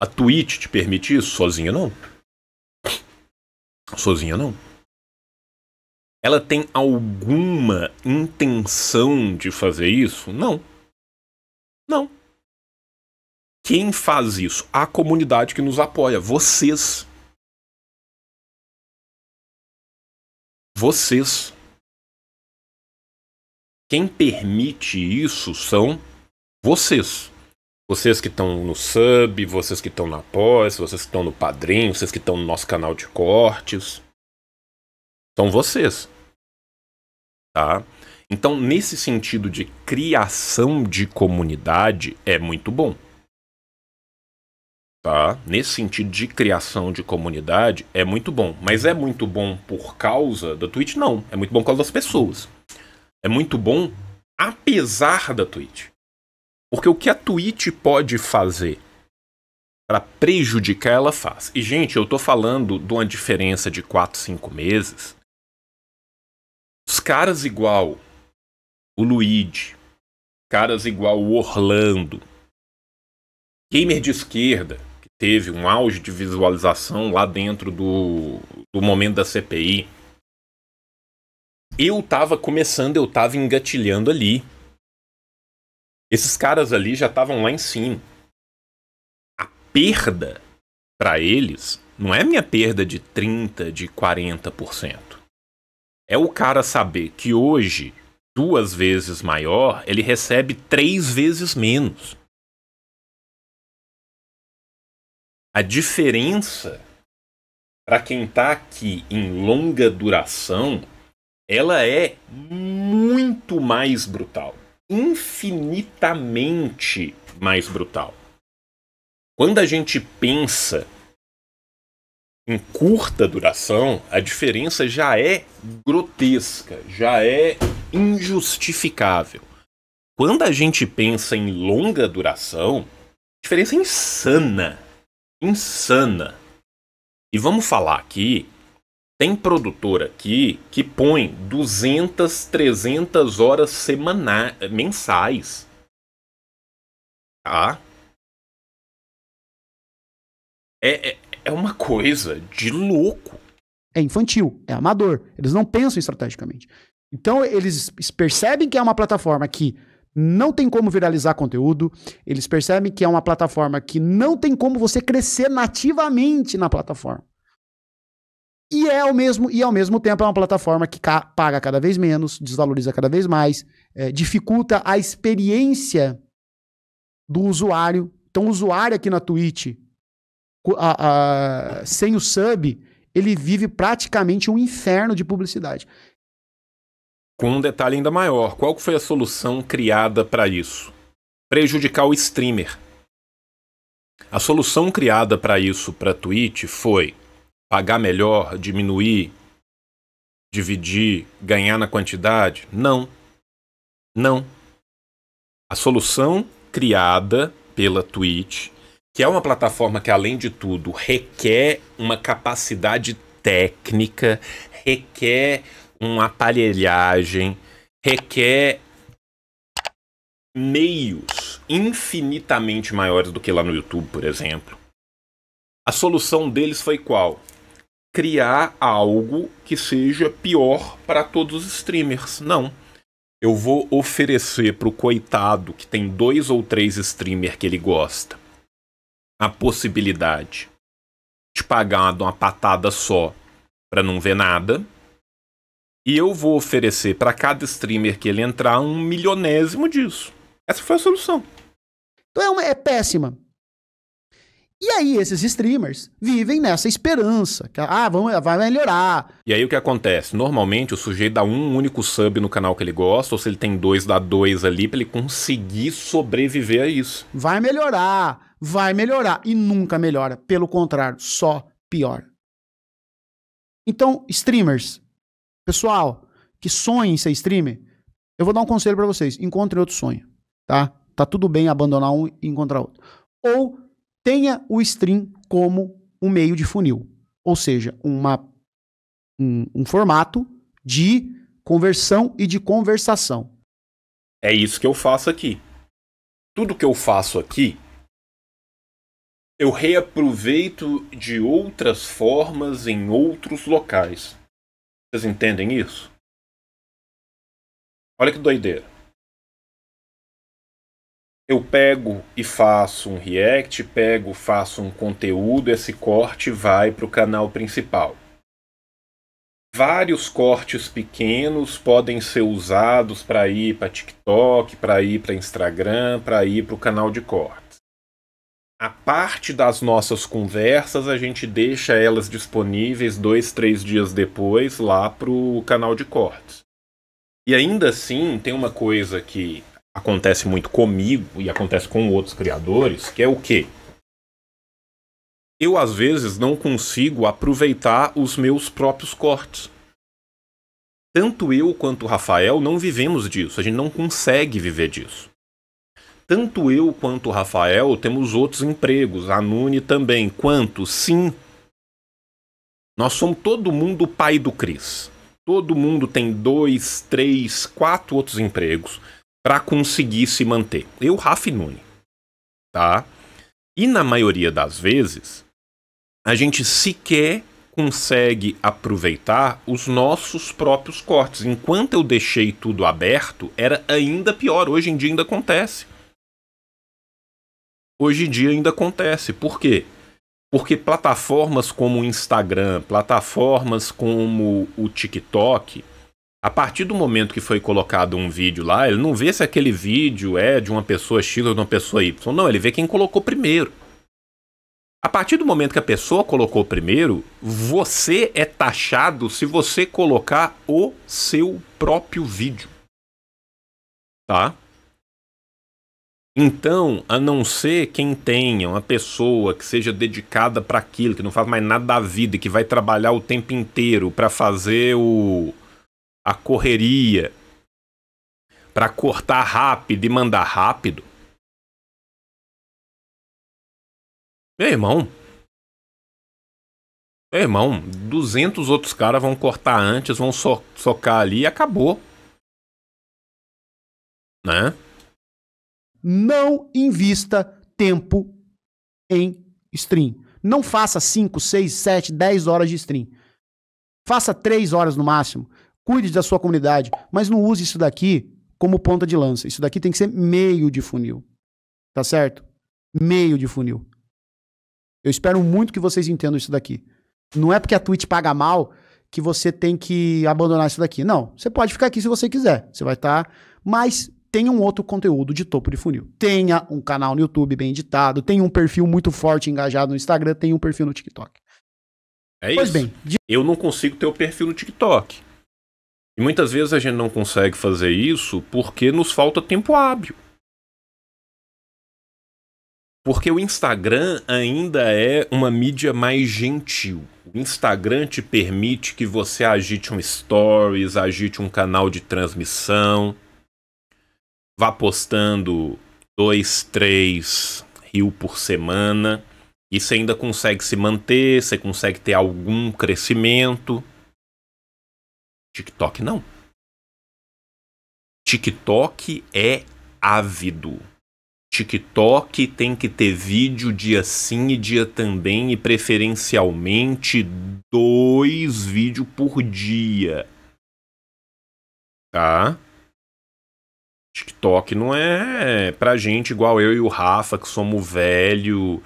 A Twitch te permite isso? Sozinha não. Sozinha não. Ela tem alguma intenção de fazer isso? Não. Não. Quem faz isso? A comunidade que nos apoia. Vocês. vocês. Quem permite isso são vocês. Vocês que estão no sub, vocês que estão na pós, vocês que estão no padrinho, vocês que estão no nosso canal de cortes. São vocês. Tá? Então, nesse sentido de criação de comunidade, é muito bom tá? Nesse sentido de criação de comunidade, é muito bom. Mas é muito bom por causa da Twitch? Não. É muito bom por causa das pessoas. É muito bom apesar da Twitch. Porque o que a Twitch pode fazer para prejudicar, ela faz. E, gente, eu tô falando de uma diferença de 4, 5 meses. Os caras igual o Luigi, caras igual o Orlando, gamer de esquerda, teve um auge de visualização lá dentro do, do momento da CPI, eu tava começando, eu tava engatilhando ali. Esses caras ali já estavam lá em cima. A perda para eles não é minha perda de 30, de 40%. É o cara saber que hoje, duas vezes maior, ele recebe três vezes menos. A diferença para quem está aqui em longa duração, ela é muito mais brutal, infinitamente mais brutal. Quando a gente pensa em curta duração, a diferença já é grotesca, já é injustificável. Quando a gente pensa em longa duração, a diferença é insana insana. E vamos falar aqui, tem produtor aqui que põe 200, 300 horas semanais, mensais. Tá? É, é, é uma coisa de louco. É infantil, é amador. Eles não pensam estrategicamente. Então, eles percebem que é uma plataforma que não tem como viralizar conteúdo, eles percebem que é uma plataforma que não tem como você crescer nativamente na plataforma. E é ao mesmo, e ao mesmo tempo é uma plataforma que ca paga cada vez menos, desvaloriza cada vez mais, é, dificulta a experiência do usuário. Então, o usuário aqui na Twitch, a, a, sem o sub, ele vive praticamente um inferno de publicidade com um detalhe ainda maior. Qual foi a solução criada para isso? Prejudicar o streamer. A solução criada para isso para a Twitch foi pagar melhor, diminuir, dividir, ganhar na quantidade? Não. Não. A solução criada pela Twitch, que é uma plataforma que além de tudo requer uma capacidade técnica, requer uma aparelhagem, requer meios infinitamente maiores do que lá no YouTube, por exemplo. A solução deles foi qual? Criar algo que seja pior para todos os streamers. Não. Eu vou oferecer para o coitado que tem dois ou três streamers que ele gosta a possibilidade de pagar uma patada só para não ver nada e eu vou oferecer para cada streamer que ele entrar um milionésimo disso. Essa foi a solução. Então é, uma, é péssima. E aí esses streamers vivem nessa esperança, que, ah, vamos, vai melhorar. E aí o que acontece? Normalmente o sujeito dá um único sub no canal que ele gosta, ou se ele tem dois, dá dois ali para ele conseguir sobreviver a isso. Vai melhorar, vai melhorar e nunca melhora, pelo contrário, só pior. Então, streamers, Pessoal, que sonha em ser streamer, eu vou dar um conselho para vocês. Encontrem outro sonho, tá? Tá tudo bem abandonar um e encontrar outro. Ou tenha o stream como um meio de funil. Ou seja, uma, um, um formato de conversão e de conversação. É isso que eu faço aqui. Tudo que eu faço aqui, eu reaproveito de outras formas em outros locais. Vocês entendem isso? Olha que doideira. Eu pego e faço um react, pego, faço um conteúdo, esse corte vai para o canal principal. Vários cortes pequenos podem ser usados para ir para TikTok, para ir para Instagram, para ir para o canal de corte a parte das nossas conversas a gente deixa elas disponíveis dois, três dias depois lá pro canal de cortes. E ainda assim, tem uma coisa que acontece muito comigo e acontece com outros criadores, que é o quê? Eu às vezes não consigo aproveitar os meus próprios cortes. Tanto eu quanto o Rafael não vivemos disso, a gente não consegue viver disso. Tanto eu quanto o Rafael temos outros empregos, a Nune também. Quanto? Sim. Nós somos todo mundo pai do Cris. Todo mundo tem dois, três, quatro outros empregos para conseguir se manter. Eu, Rafa e Nune. Tá? E na maioria das vezes, a gente sequer consegue aproveitar os nossos próprios cortes. Enquanto eu deixei tudo aberto, era ainda pior. Hoje em dia ainda acontece hoje em dia ainda acontece. Por quê? Porque plataformas como o Instagram, plataformas como o TikTok, a partir do momento que foi colocado um vídeo lá, ele não vê se aquele vídeo é de uma pessoa X ou de uma pessoa Y. Não, ele vê quem colocou primeiro. A partir do momento que a pessoa colocou primeiro, você é taxado se você colocar o seu próprio vídeo. Tá? Então, a não ser quem tenha uma pessoa que seja dedicada para aquilo, que não faz mais nada da vida e que vai trabalhar o tempo inteiro para fazer o a correria, para cortar rápido e mandar rápido. Meu irmão, meu irmão, 200 outros caras vão cortar antes, vão so socar ali e acabou. Né? não invista tempo em stream. Não faça 5, 6, 7, 10 horas de stream. Faça 3 horas no máximo. Cuide da sua comunidade, mas não use isso daqui como ponta de lança. Isso daqui tem que ser meio de funil. Tá certo? Meio de funil. Eu espero muito que vocês entendam isso daqui. Não é porque a Twitch paga mal que você tem que abandonar isso daqui. Não, você pode ficar aqui se você quiser. Você vai estar, tá... mas tenha um outro conteúdo de topo de funil. Tenha um canal no YouTube bem editado, tenha um perfil muito forte engajado no Instagram, tenha um perfil no TikTok. É pois isso. bem, de... eu não consigo ter o perfil no TikTok. E muitas vezes a gente não consegue fazer isso porque nos falta tempo hábil. Porque o Instagram ainda é uma mídia mais gentil. O Instagram te permite que você agite um stories, agite um canal de transmissão vá postando dois, três rio por semana. E você ainda consegue se manter, você consegue ter algum crescimento. TikTok não. TikTok é ávido. TikTok tem que ter vídeo dia sim e dia também, e preferencialmente dois vídeos por dia. Tá? TikTok não é pra gente igual eu e o Rafa, que somos velho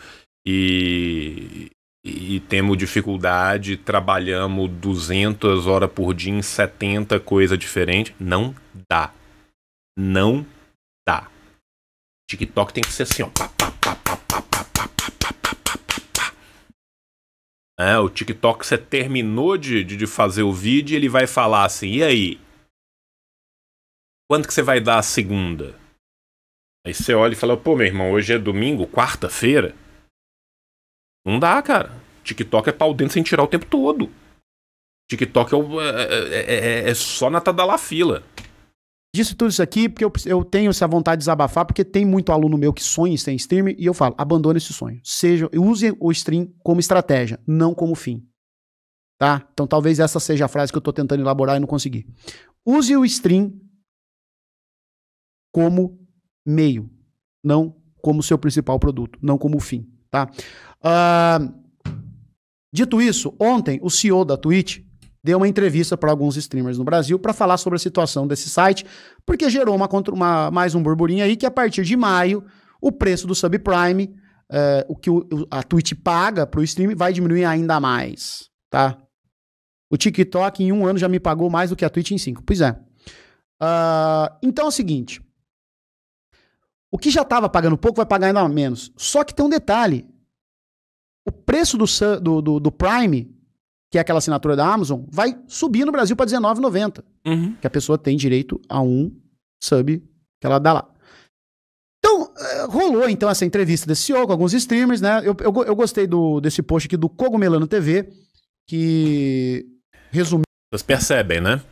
e, e, temos dificuldade, trabalhamos 200 horas por dia em 70 coisas diferentes. Não dá. Não dá. TikTok tem que ser assim, ó. Pá, pá, pá, pá, pá, pá, pá, pá, É, o TikTok, você terminou de, de, de fazer o vídeo e ele vai falar assim, e aí? Quanto que você vai dar a segunda? Aí você olha e fala, pô, meu irmão, hoje é domingo, quarta-feira. Não dá, cara. TikTok é pau dentro sem tirar o tempo todo. TikTok é, o, é, é, é, é só na tadalafila. Tá Disse tudo isso aqui porque eu, eu tenho essa vontade de desabafar, porque tem muito aluno meu que sonha em ser streamer e eu falo, abandone esse sonho. Seja, use o stream como estratégia, não como fim. Tá? Então talvez essa seja a frase que eu tô tentando elaborar e não consegui. Use o stream como meio, não como seu principal produto, não como fim, tá? Uh, dito isso, ontem o CEO da Twitch deu uma entrevista para alguns streamers no Brasil para falar sobre a situação desse site, porque gerou uma, uma, mais um burburinho aí que a partir de maio o preço do subprime, uh, o que o, a Twitch paga para o stream, vai diminuir ainda mais, tá? O TikTok em um ano já me pagou mais do que a Twitch em cinco. Pois é. Uh, então é o seguinte, o que já estava pagando pouco vai pagar ainda menos. Só que tem um detalhe. O preço do, do, do, do Prime, que é aquela assinatura da Amazon, vai subir no Brasil para R$19,90. Uhum. Que a pessoa tem direito a um sub que ela dá lá. Então, eh, rolou então essa entrevista desse CEO com alguns streamers, né? Eu, eu, eu gostei do, desse post aqui do Cogumelano TV, que resumiu. Vocês percebem, né?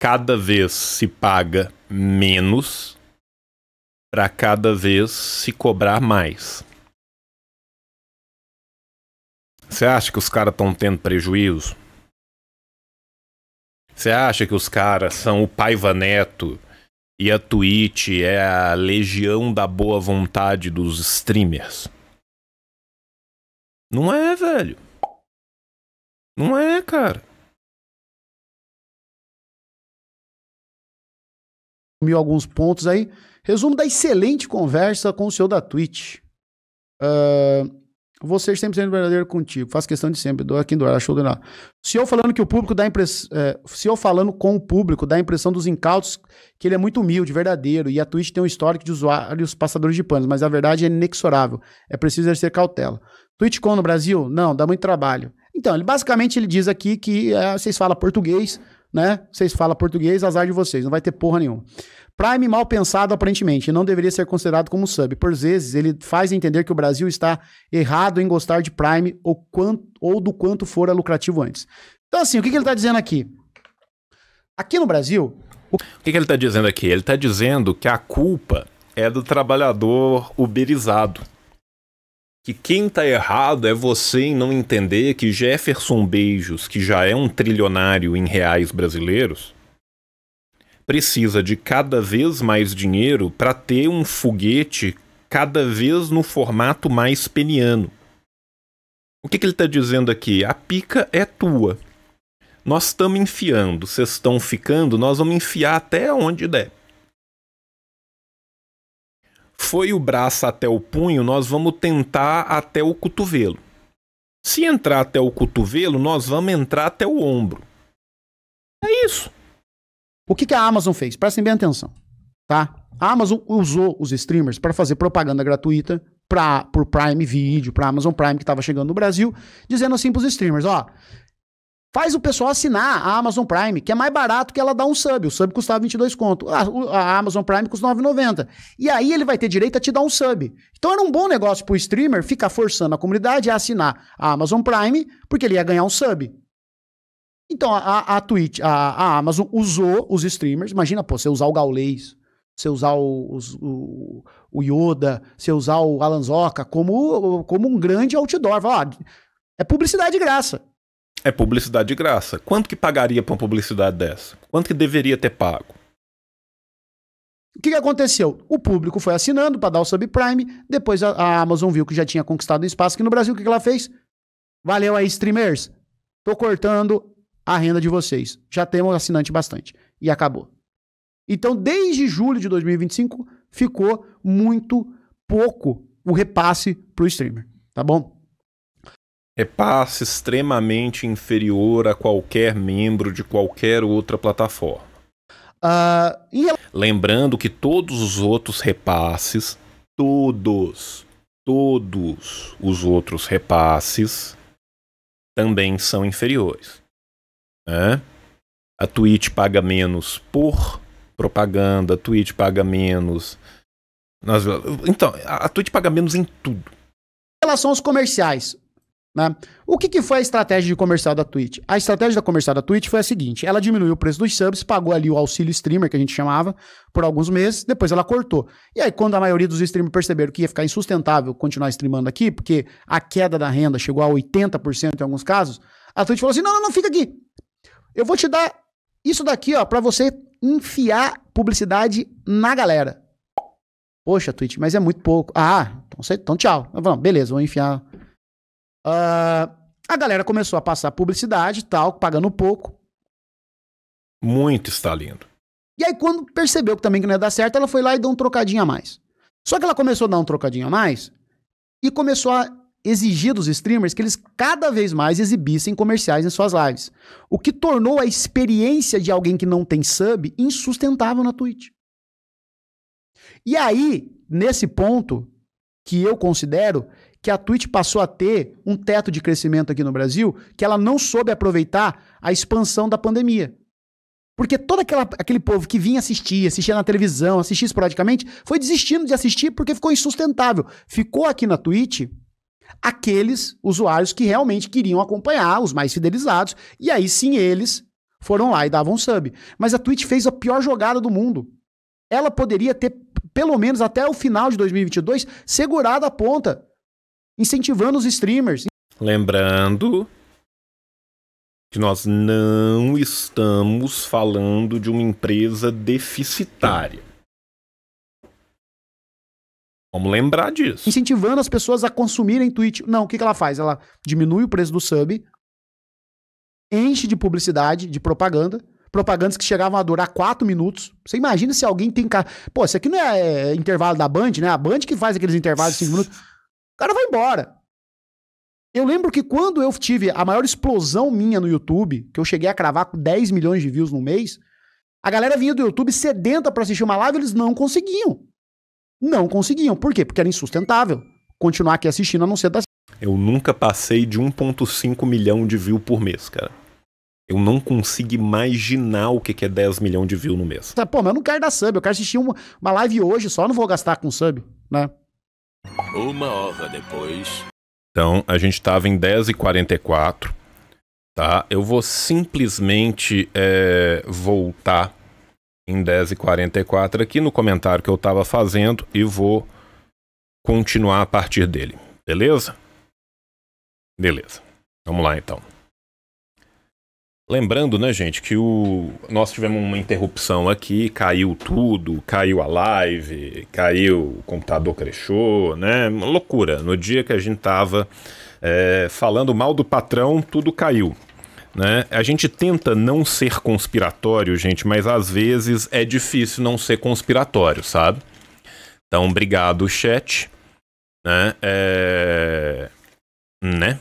Cada vez se paga menos para cada vez se cobrar mais. Você acha que os caras estão tendo prejuízo? Você acha que os caras são o Paiva Neto e a Twitch é a legião da boa vontade dos streamers? Não é, velho. Não é, cara. Mil alguns pontos aí. Resumo da excelente conversa com o senhor da Twitch. Uh, vou ser sendo verdadeiro contigo. faz questão de sempre. Doa aqui em Dourado, show do nada. Se falando que o público dá impressão. É, falando com o público, dá a impressão dos incautos que ele é muito humilde, verdadeiro. E a Twitch tem um histórico de usuários passadores de panos, mas a verdade é inexorável. É preciso exercer cautela. Twitch com no Brasil? Não, dá muito trabalho. Então, ele basicamente ele diz aqui que é, vocês falam português, né? Vocês falam português, azar de vocês, não vai ter porra nenhuma. Prime mal pensado, aparentemente, não deveria ser considerado como sub. Por vezes, ele faz entender que o Brasil está errado em gostar de Prime ou, quanto, ou do quanto fora lucrativo antes. Então, assim, o que, que ele está dizendo aqui? Aqui no Brasil. O, o que, que ele está dizendo aqui? Ele está dizendo que a culpa é do trabalhador uberizado. Que quem está errado é você em não entender que Jefferson Beijos, que já é um trilionário em reais brasileiros, precisa de cada vez mais dinheiro para ter um foguete cada vez no formato mais peniano. O que, que ele está dizendo aqui? A pica é tua. Nós estamos enfiando, vocês estão ficando, nós vamos enfiar até onde der. Foi o braço até o punho, nós vamos tentar até o cotovelo. Se entrar até o cotovelo, nós vamos entrar até o ombro. É isso. O que, que a Amazon fez? Prestem bem atenção, tá? A Amazon usou os streamers para fazer propaganda gratuita para o Prime Video, para Amazon Prime que estava chegando no Brasil, dizendo assim para os streamers, ó, faz o pessoal assinar a Amazon Prime, que é mais barato que ela dar um sub. O sub custava 22 conto. A, a Amazon Prime custa 9,90. E aí ele vai ter direito a te dar um sub. Então era um bom negócio para o streamer ficar forçando a comunidade a assinar a Amazon Prime, porque ele ia ganhar um sub. Então, a, a Twitch, a, a Amazon usou os streamers. Imagina, pô, você usar o Gaulês, você usar o, o, o Yoda, você usar o Alanzoca como, como um grande outdoor. Fala, ah, é publicidade de graça. É publicidade de graça. Quanto que pagaria pra uma publicidade dessa? Quanto que deveria ter pago? O que, que aconteceu? O público foi assinando para dar o subprime, depois a, a, Amazon viu que já tinha conquistado um espaço aqui no Brasil. O que, que ela fez? Valeu aí, streamers. Tô cortando a renda de vocês. Já temos assinante bastante. E acabou. Então, desde julho de 2025, ficou muito pouco o repasse para o streamer, tá bom? Repasse extremamente inferior a qualquer membro de qualquer outra plataforma. Uh, ah, e... Lembrando que todos os outros repasses, todos, todos os outros repasses também são inferiores. Né? A Twitch paga menos por propaganda, a Twitch paga menos. Nas... Então, a Twitch paga menos em tudo. Em relação aos comerciais, né? O que, que, foi a estratégia de comercial da Twitch? A estratégia da comercial da Twitch foi a seguinte: ela diminuiu o preço dos subs, pagou ali o auxílio streamer, que a gente chamava, por alguns meses, depois ela cortou. E aí, quando a maioria dos streamers perceberam que ia ficar insustentável continuar streamando aqui, porque a queda da renda chegou a 80% em alguns casos, a Twitch falou assim: não, não, não, fica aqui. Eu vou te dar isso daqui, ó, para você enfiar publicidade na galera. Poxa, Twitch, mas é muito pouco. Ah, então, então tchau. Vamos, beleza, vou enfiar. Uh, a galera começou a passar publicidade e tal, pagando pouco. Muito está lindo. E aí, quando percebeu que também não ia dar certo, ela foi lá e deu um trocadinho a mais. Só que ela começou a dar um trocadinho a mais e começou a exigir dos streamers que eles cada vez mais exibissem comerciais em suas lives. O que tornou a experiência de alguém que não tem sub insustentável na Twitch. E aí, nesse ponto, que eu considero que a Twitch passou a ter um teto de crescimento aqui no Brasil que ela não soube aproveitar a expansão da pandemia. Porque todo aquela, aquele povo que vinha assistir, assistia na televisão, assistia esporadicamente, foi desistindo de assistir porque ficou insustentável. Ficou aqui na Twitch aqueles usuários que realmente queriam acompanhar, os mais fidelizados, e aí sim eles foram lá e davam sub. Mas a Twitch fez a pior jogada do mundo. Ela poderia ter, pelo menos até o final de 2022, segurado a ponta, incentivando os streamers. Lembrando que nós não estamos falando de uma empresa deficitária. Vamos lembrar disso. Incentivando as pessoas a consumirem Twitch. Não, o que, que ela faz? Ela diminui o preço do sub, enche de publicidade, de propaganda. Propagandas que chegavam a durar 4 minutos. Você imagina se alguém tem. Pô, isso aqui não é, é intervalo da Band, né? A Band que faz aqueles intervalos de 5 minutos. O cara vai embora. Eu lembro que quando eu tive a maior explosão minha no YouTube, que eu cheguei a cravar com 10 milhões de views no mês, a galera vinha do YouTube sedenta para assistir uma live, e eles não conseguiam. Não conseguiam. Por quê? Porque era insustentável continuar aqui assistindo a não ser das. Eu nunca passei de 1,5 milhão de views por mês, cara. Eu não consigo imaginar o que é 10 milhões de views no mês. Pô, mas eu não quero dar sub, eu quero assistir uma, uma live hoje só, não vou gastar com sub, né? Uma hora depois. Então, a gente tava em 10h44, tá? Eu vou simplesmente é, voltar em 10h44 aqui no comentário que eu estava fazendo e vou continuar a partir dele. Beleza? Beleza. Vamos lá então. Lembrando, né, gente, que o nós tivemos uma interrupção aqui, caiu tudo, caiu a live, caiu o computador crechou, né? Uma loucura. No dia que a gente tava é, falando mal do patrão, tudo caiu. Né? A gente tenta não ser conspiratório, gente, mas às vezes é difícil não ser conspiratório, sabe? Então, obrigado, chat. Né? É... né?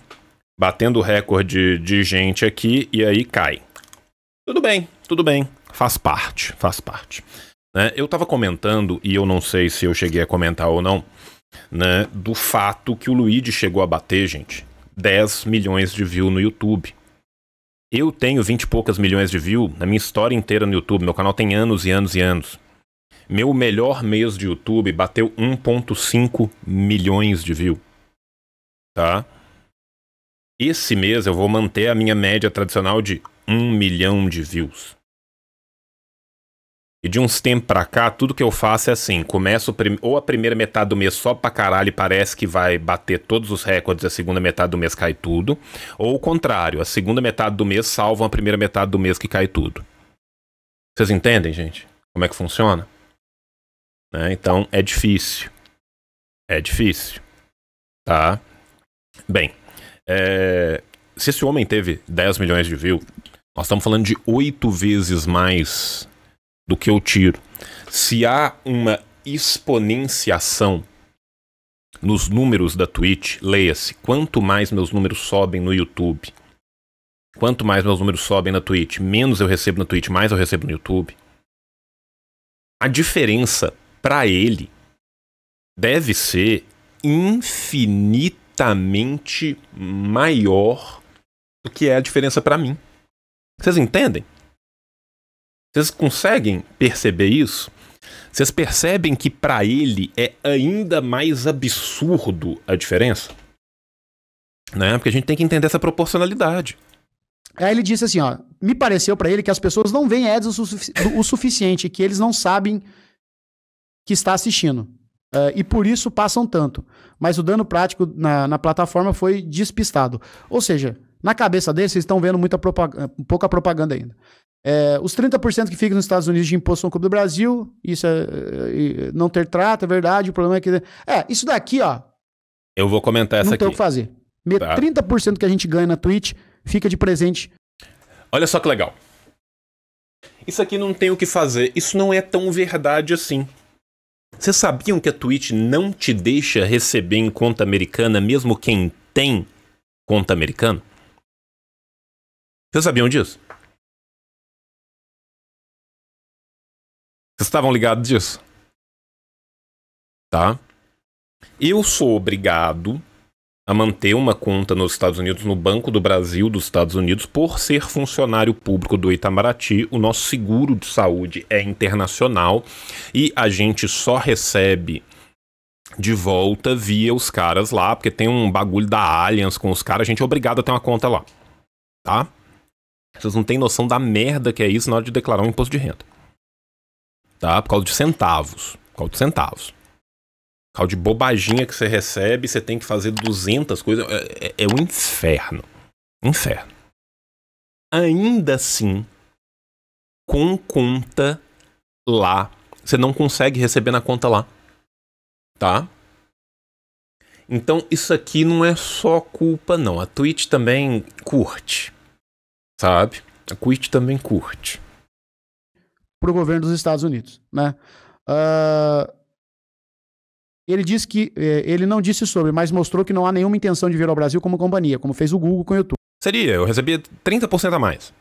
Batendo recorde de gente aqui e aí cai. Tudo bem, tudo bem. Faz parte, faz parte. Né? Eu estava comentando, e eu não sei se eu cheguei a comentar ou não, né? do fato que o Luigi chegou a bater, gente, 10 milhões de views no YouTube. Eu tenho vinte e poucas milhões de views na minha história inteira no YouTube. Meu canal tem anos e anos e anos. Meu melhor mês de YouTube bateu 1.5 milhões de views. Tá? Esse mês eu vou manter a minha média tradicional de 1 milhão de views. E de uns tempos pra cá, tudo que eu faço é assim: começo ou a primeira metade do mês só pra caralho e parece que vai bater todos os recordes, a segunda metade do mês cai tudo. Ou o contrário, a segunda metade do mês salvam a primeira metade do mês que cai tudo. Vocês entendem, gente? Como é que funciona? Né? Então é difícil. É difícil. Tá? Bem, é... se esse homem teve 10 milhões de views, nós estamos falando de 8 vezes mais do que eu tiro. Se há uma exponenciação nos números da Twitch, leia-se, quanto mais meus números sobem no YouTube, quanto mais meus números sobem na Twitch, menos eu recebo na Twitch, mais eu recebo no YouTube. A diferença para ele deve ser infinitamente maior do que é a diferença para mim. Vocês entendem? Vocês conseguem perceber isso? Vocês percebem que para ele é ainda mais absurdo a diferença? Né? Porque a gente tem que entender essa proporcionalidade. Aí ele disse assim, ó, me pareceu para ele que as pessoas não veem Edson o, sufici o suficiente, que eles não sabem que está assistindo. Uh, e por isso passam tanto. Mas o dano prático na, na, plataforma foi despistado. Ou seja, na cabeça deles, vocês estão vendo muita propaganda, pouca propaganda ainda. É, os 30% que ficam nos Estados Unidos de imposto são clube do Brasil, isso é, é, é não ter trato, é verdade, o problema é que... É, isso daqui, ó... Eu vou comentar essa não aqui. Não tem o que fazer. Tá. 30% que a gente ganha na Twitch fica de presente. Olha só que legal. Isso aqui não tem o que fazer. Isso não é tão verdade assim. Vocês sabiam que a Twitch não te deixa receber em conta americana, mesmo quem tem conta americana? Vocês sabiam disso? Vocês estavam ligados disso? Tá? Eu sou obrigado a manter uma conta nos Estados Unidos, no Banco do Brasil dos Estados Unidos, por ser funcionário público do Itamaraty. O nosso seguro de saúde é internacional e a gente só recebe de volta via os caras lá, porque tem um bagulho da Allianz com os caras, a gente é obrigado a ter uma conta lá. Tá? Vocês não têm noção da merda que é isso na hora de declarar um imposto de renda tá? Por causa de centavos. Por causa de centavos. Por causa de bobaginha que você recebe, você tem que fazer 200 coisas. É, é, é um inferno. Inferno. Ainda assim, com conta lá, você não consegue receber na conta lá. Tá? Então isso aqui não é só culpa, não. A Twitch também curte. Sabe? A Twitch também curte para o governo dos Estados Unidos. Né? Uh, ele disse que é, ele não disse sobre, mas mostrou que não há nenhuma intenção de vir ao Brasil como companhia, como fez o Google com o YouTube. Seria, eu recebia 30% a mais.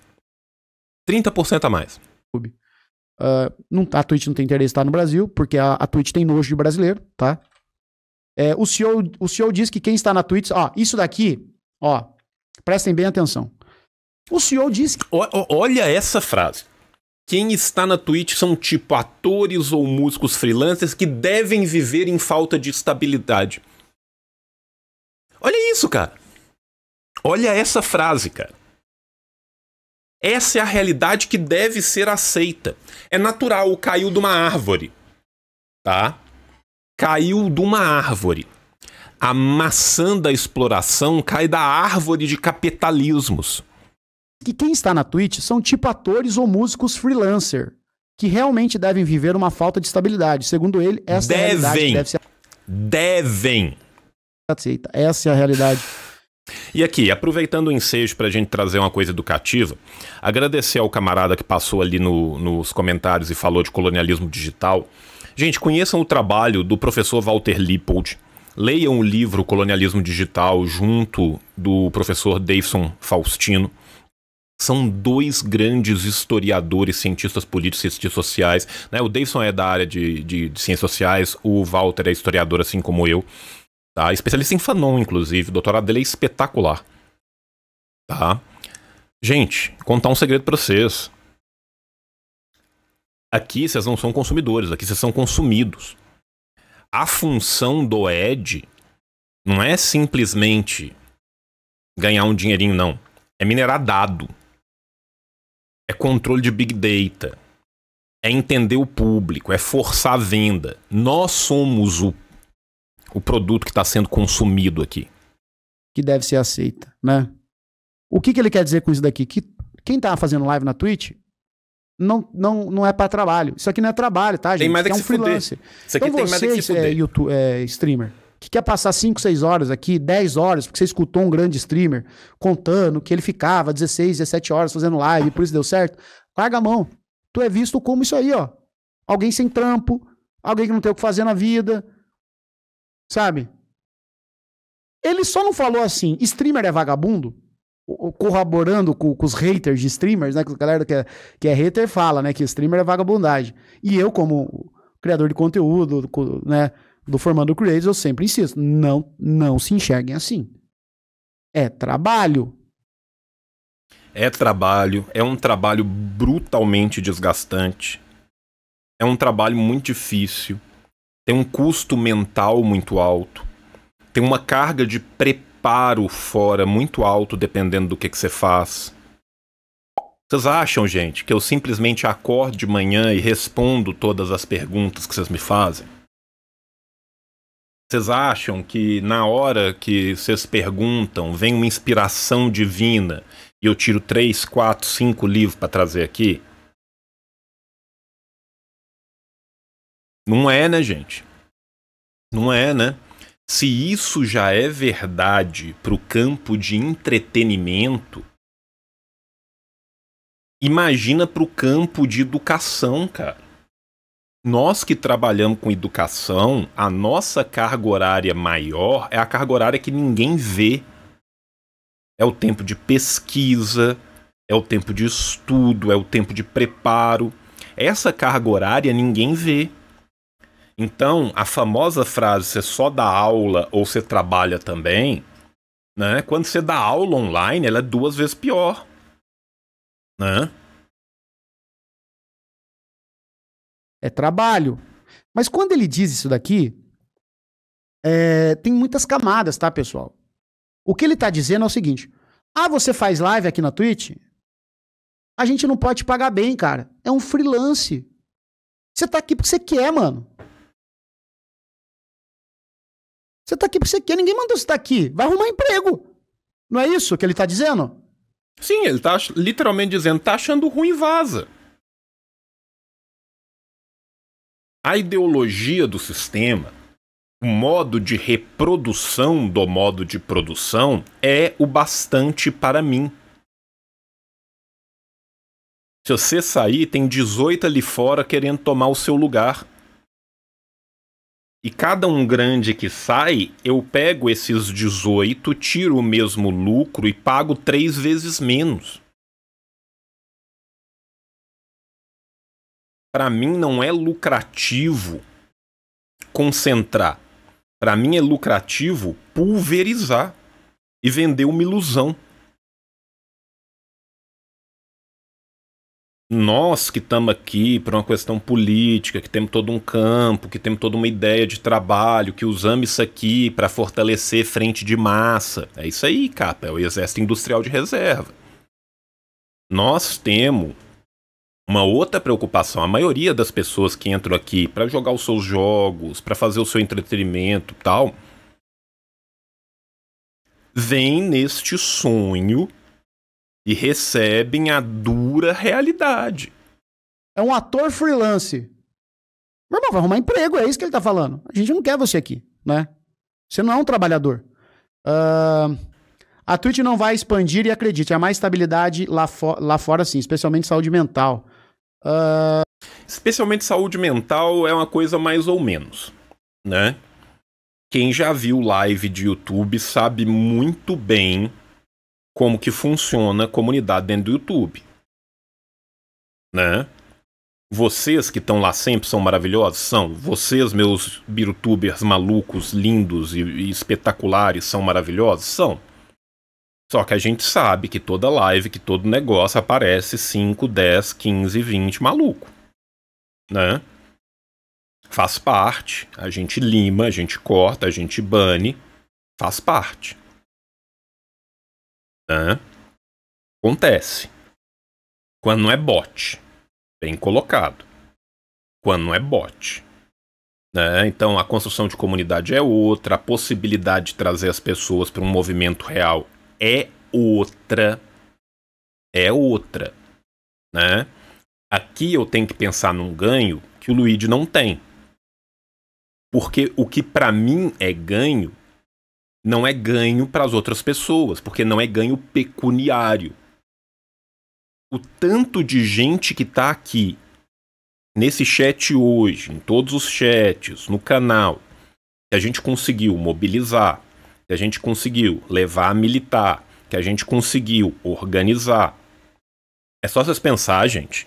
30% a mais. Uh, não, tá, a Twitch não tem interesse em estar no Brasil, porque a, a Twitch tem nojo de brasileiro, tá? É, o, CEO, o CEO diz que quem está na Twitch. Ó, isso daqui, ó, prestem bem atenção. O CEO diz que. O, olha essa frase. Quem está na Twitch são tipo atores ou músicos freelancers que devem viver em falta de estabilidade. Olha isso, cara. Olha essa frase, cara. Essa é a realidade que deve ser aceita. É natural, caiu de uma árvore. Tá? Caiu de uma árvore. A maçã da exploração cai da árvore de capitalismos que quem está na Twitch são tipo atores ou músicos freelancer, que realmente devem viver uma falta de estabilidade. Segundo ele, essa devem. É a realidade deve ser... Devem. Aceita. Essa é a realidade. E aqui, aproveitando o ensejo para a gente trazer uma coisa educativa, agradecer ao camarada que passou ali no, nos comentários e falou de colonialismo digital. Gente, conheçam o trabalho do professor Walter Lippold. Leiam o livro Colonialismo Digital junto do professor Davidson Faustino são dois grandes historiadores, cientistas políticos, cientistas sociais. Né? O Davidson é da área de, de, de ciências sociais, o Walter é historiador, assim como eu. Tá? Especialista em Fanon, inclusive. O doutorado dele é espetacular. Tá? Gente, contar um segredo para vocês. Aqui vocês não são consumidores, aqui vocês são consumidos. A função do Ed não é simplesmente ganhar um dinheirinho, não. É minerar dado é controle de big data, é entender o público, é forçar a venda. Nós somos o, o produto que está sendo consumido aqui. Que deve ser aceita, né? O que, que ele quer dizer com isso daqui? Que quem tá fazendo live na Twitch não, não, não é para trabalho. Isso aqui não é trabalho, tá, gente? É é então tem mais é, que é um freelancer. Fuder. Isso aqui então tem você, mais é que se fuder. É, YouTube, é, streamer, que quer passar 5, 6 horas aqui, 10 horas, porque você escutou um grande streamer contando que ele ficava 16, 17 horas fazendo live, por isso deu certo, larga a mão. Tu é visto como isso aí, ó. Alguém sem trampo, alguém que não tem o que fazer na vida, sabe? Ele só não falou assim, streamer é vagabundo? Corroborando com, com os haters de streamers, né? Que a galera que é, que é hater fala, né? Que streamer é vagabundagem. E eu, como criador de conteúdo, né? do Formando Creators, eu sempre insisto, não, não se enxerguem assim. É trabalho. É trabalho, é um trabalho brutalmente desgastante. É um trabalho muito difícil. Tem um custo mental muito alto. Tem uma carga de preparo fora muito alto, dependendo do que, que você faz. Vocês acham, gente, que eu simplesmente acordo de manhã e respondo todas as perguntas que vocês me fazem? Vocês acham que na hora que vocês perguntam, vem uma inspiração divina e eu tiro três, quatro, cinco livros para trazer aqui? Não é, né, gente? Não é, né? Se isso já é verdade para o campo de entretenimento, imagina para o campo de educação, cara. Nós que trabalhamos com educação, a nossa carga horária maior é a carga horária que ninguém vê. É o tempo de pesquisa, é o tempo de estudo, é o tempo de preparo. Essa carga horária ninguém vê. Então, a famosa frase você só dá aula ou você trabalha também, né? Quando você dá aula online, ela é duas vezes pior, né? é trabalho. Mas quando ele diz isso daqui, é, tem muitas camadas, tá, pessoal? O que ele está dizendo é o seguinte: ah, você faz live aqui na Twitch? A gente não pode te pagar bem, cara. É um freelance. Você tá aqui porque você quer, mano. Você tá aqui porque você quer, ninguém mandou você tá aqui. Vai arrumar emprego. Não é isso que ele tá dizendo? Sim, ele tá literalmente dizendo, tá achando ruim vaza. A ideologia do sistema, o modo de reprodução do modo de produção é o bastante para mim. Se você sair, tem 18 ali fora querendo tomar o seu lugar. E cada um grande que sai, eu pego esses 18, tiro o mesmo lucro e pago três vezes menos. para mim não é lucrativo concentrar. Para mim é lucrativo pulverizar e vender uma ilusão. Nós que estamos aqui por uma questão política, que temos todo um campo, que temos toda uma ideia de trabalho, que usamos isso aqui para fortalecer frente de massa. É isso aí, capa, é o exército industrial de reserva. Nós temos uma outra preocupação, a maioria das pessoas que entram aqui para jogar os seus jogos, para fazer o seu entretenimento, tal, vem neste sonho e recebem a dura realidade. É um ator freelance. Meu irmão, vai arrumar emprego, é isso que ele tá falando. A gente não quer você aqui, né? Você não é um trabalhador. Uh, a Twitch não vai expandir e acredite, há é mais estabilidade lá, fo lá fora, sim, especialmente saúde mental. Uh... Especialmente saúde mental é uma coisa mais ou menos, né? Quem já viu live de YouTube sabe muito bem como que funciona a comunidade dentro do YouTube, né? Vocês que estão lá sempre são maravilhosos? São. Vocês, meus birutubers malucos, lindos e, e espetaculares, são maravilhosos? São. Só que a gente sabe que toda live, que todo negócio aparece 5, 10, 15, 20 maluco. Né? Faz parte, a gente lima, a gente corta, a gente bane, faz parte. Né? Acontece. Quando não é bot, bem colocado. Quando não é bot. Né? Então a construção de comunidade é outra, a possibilidade de trazer as pessoas para um movimento real é outra. É outra. Né? Aqui eu tenho que pensar num ganho que o Luigi não tem. Porque o que para mim é ganho não é ganho para as outras pessoas, porque não é ganho pecuniário. O tanto de gente que está aqui nesse chat hoje, em todos os chats, no canal, que a gente conseguiu mobilizar, que a gente conseguiu levar a militar, que a gente conseguiu organizar. É só vocês pensar, gente,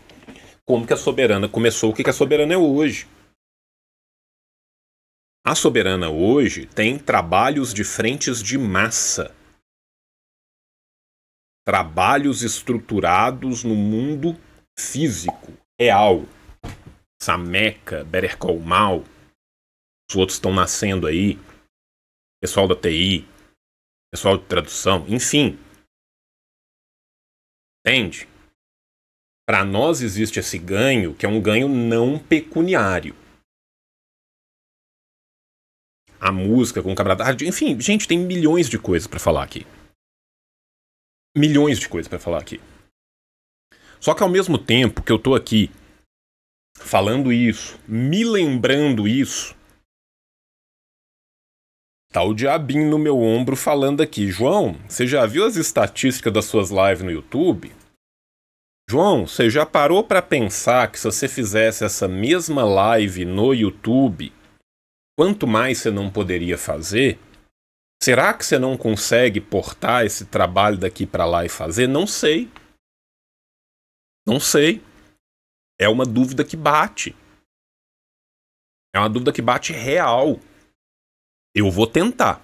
como que a soberana começou, o que, que a soberana é hoje. A soberana hoje tem trabalhos de frentes de massa. Trabalhos estruturados no mundo físico, real. Sameca, Better os outros estão nascendo aí pessoal da TI, pessoal de tradução, enfim. Entende? Para nós existe esse ganho, que é um ganho não pecuniário. A música com camaradagem, enfim, gente, tem milhões de coisas para falar aqui. Milhões de coisas para falar aqui. Só que ao mesmo tempo que eu tô aqui falando isso, me lembrando isso, Tá o diabinho no meu ombro falando aqui, João, você já viu as estatísticas das suas lives no YouTube? João, você já parou para pensar que se você fizesse essa mesma live no YouTube, quanto mais você não poderia fazer? Será que você não consegue portar esse trabalho daqui para lá e fazer? Não sei. Não sei. É uma dúvida que bate. É uma dúvida que bate real. Eu vou tentar.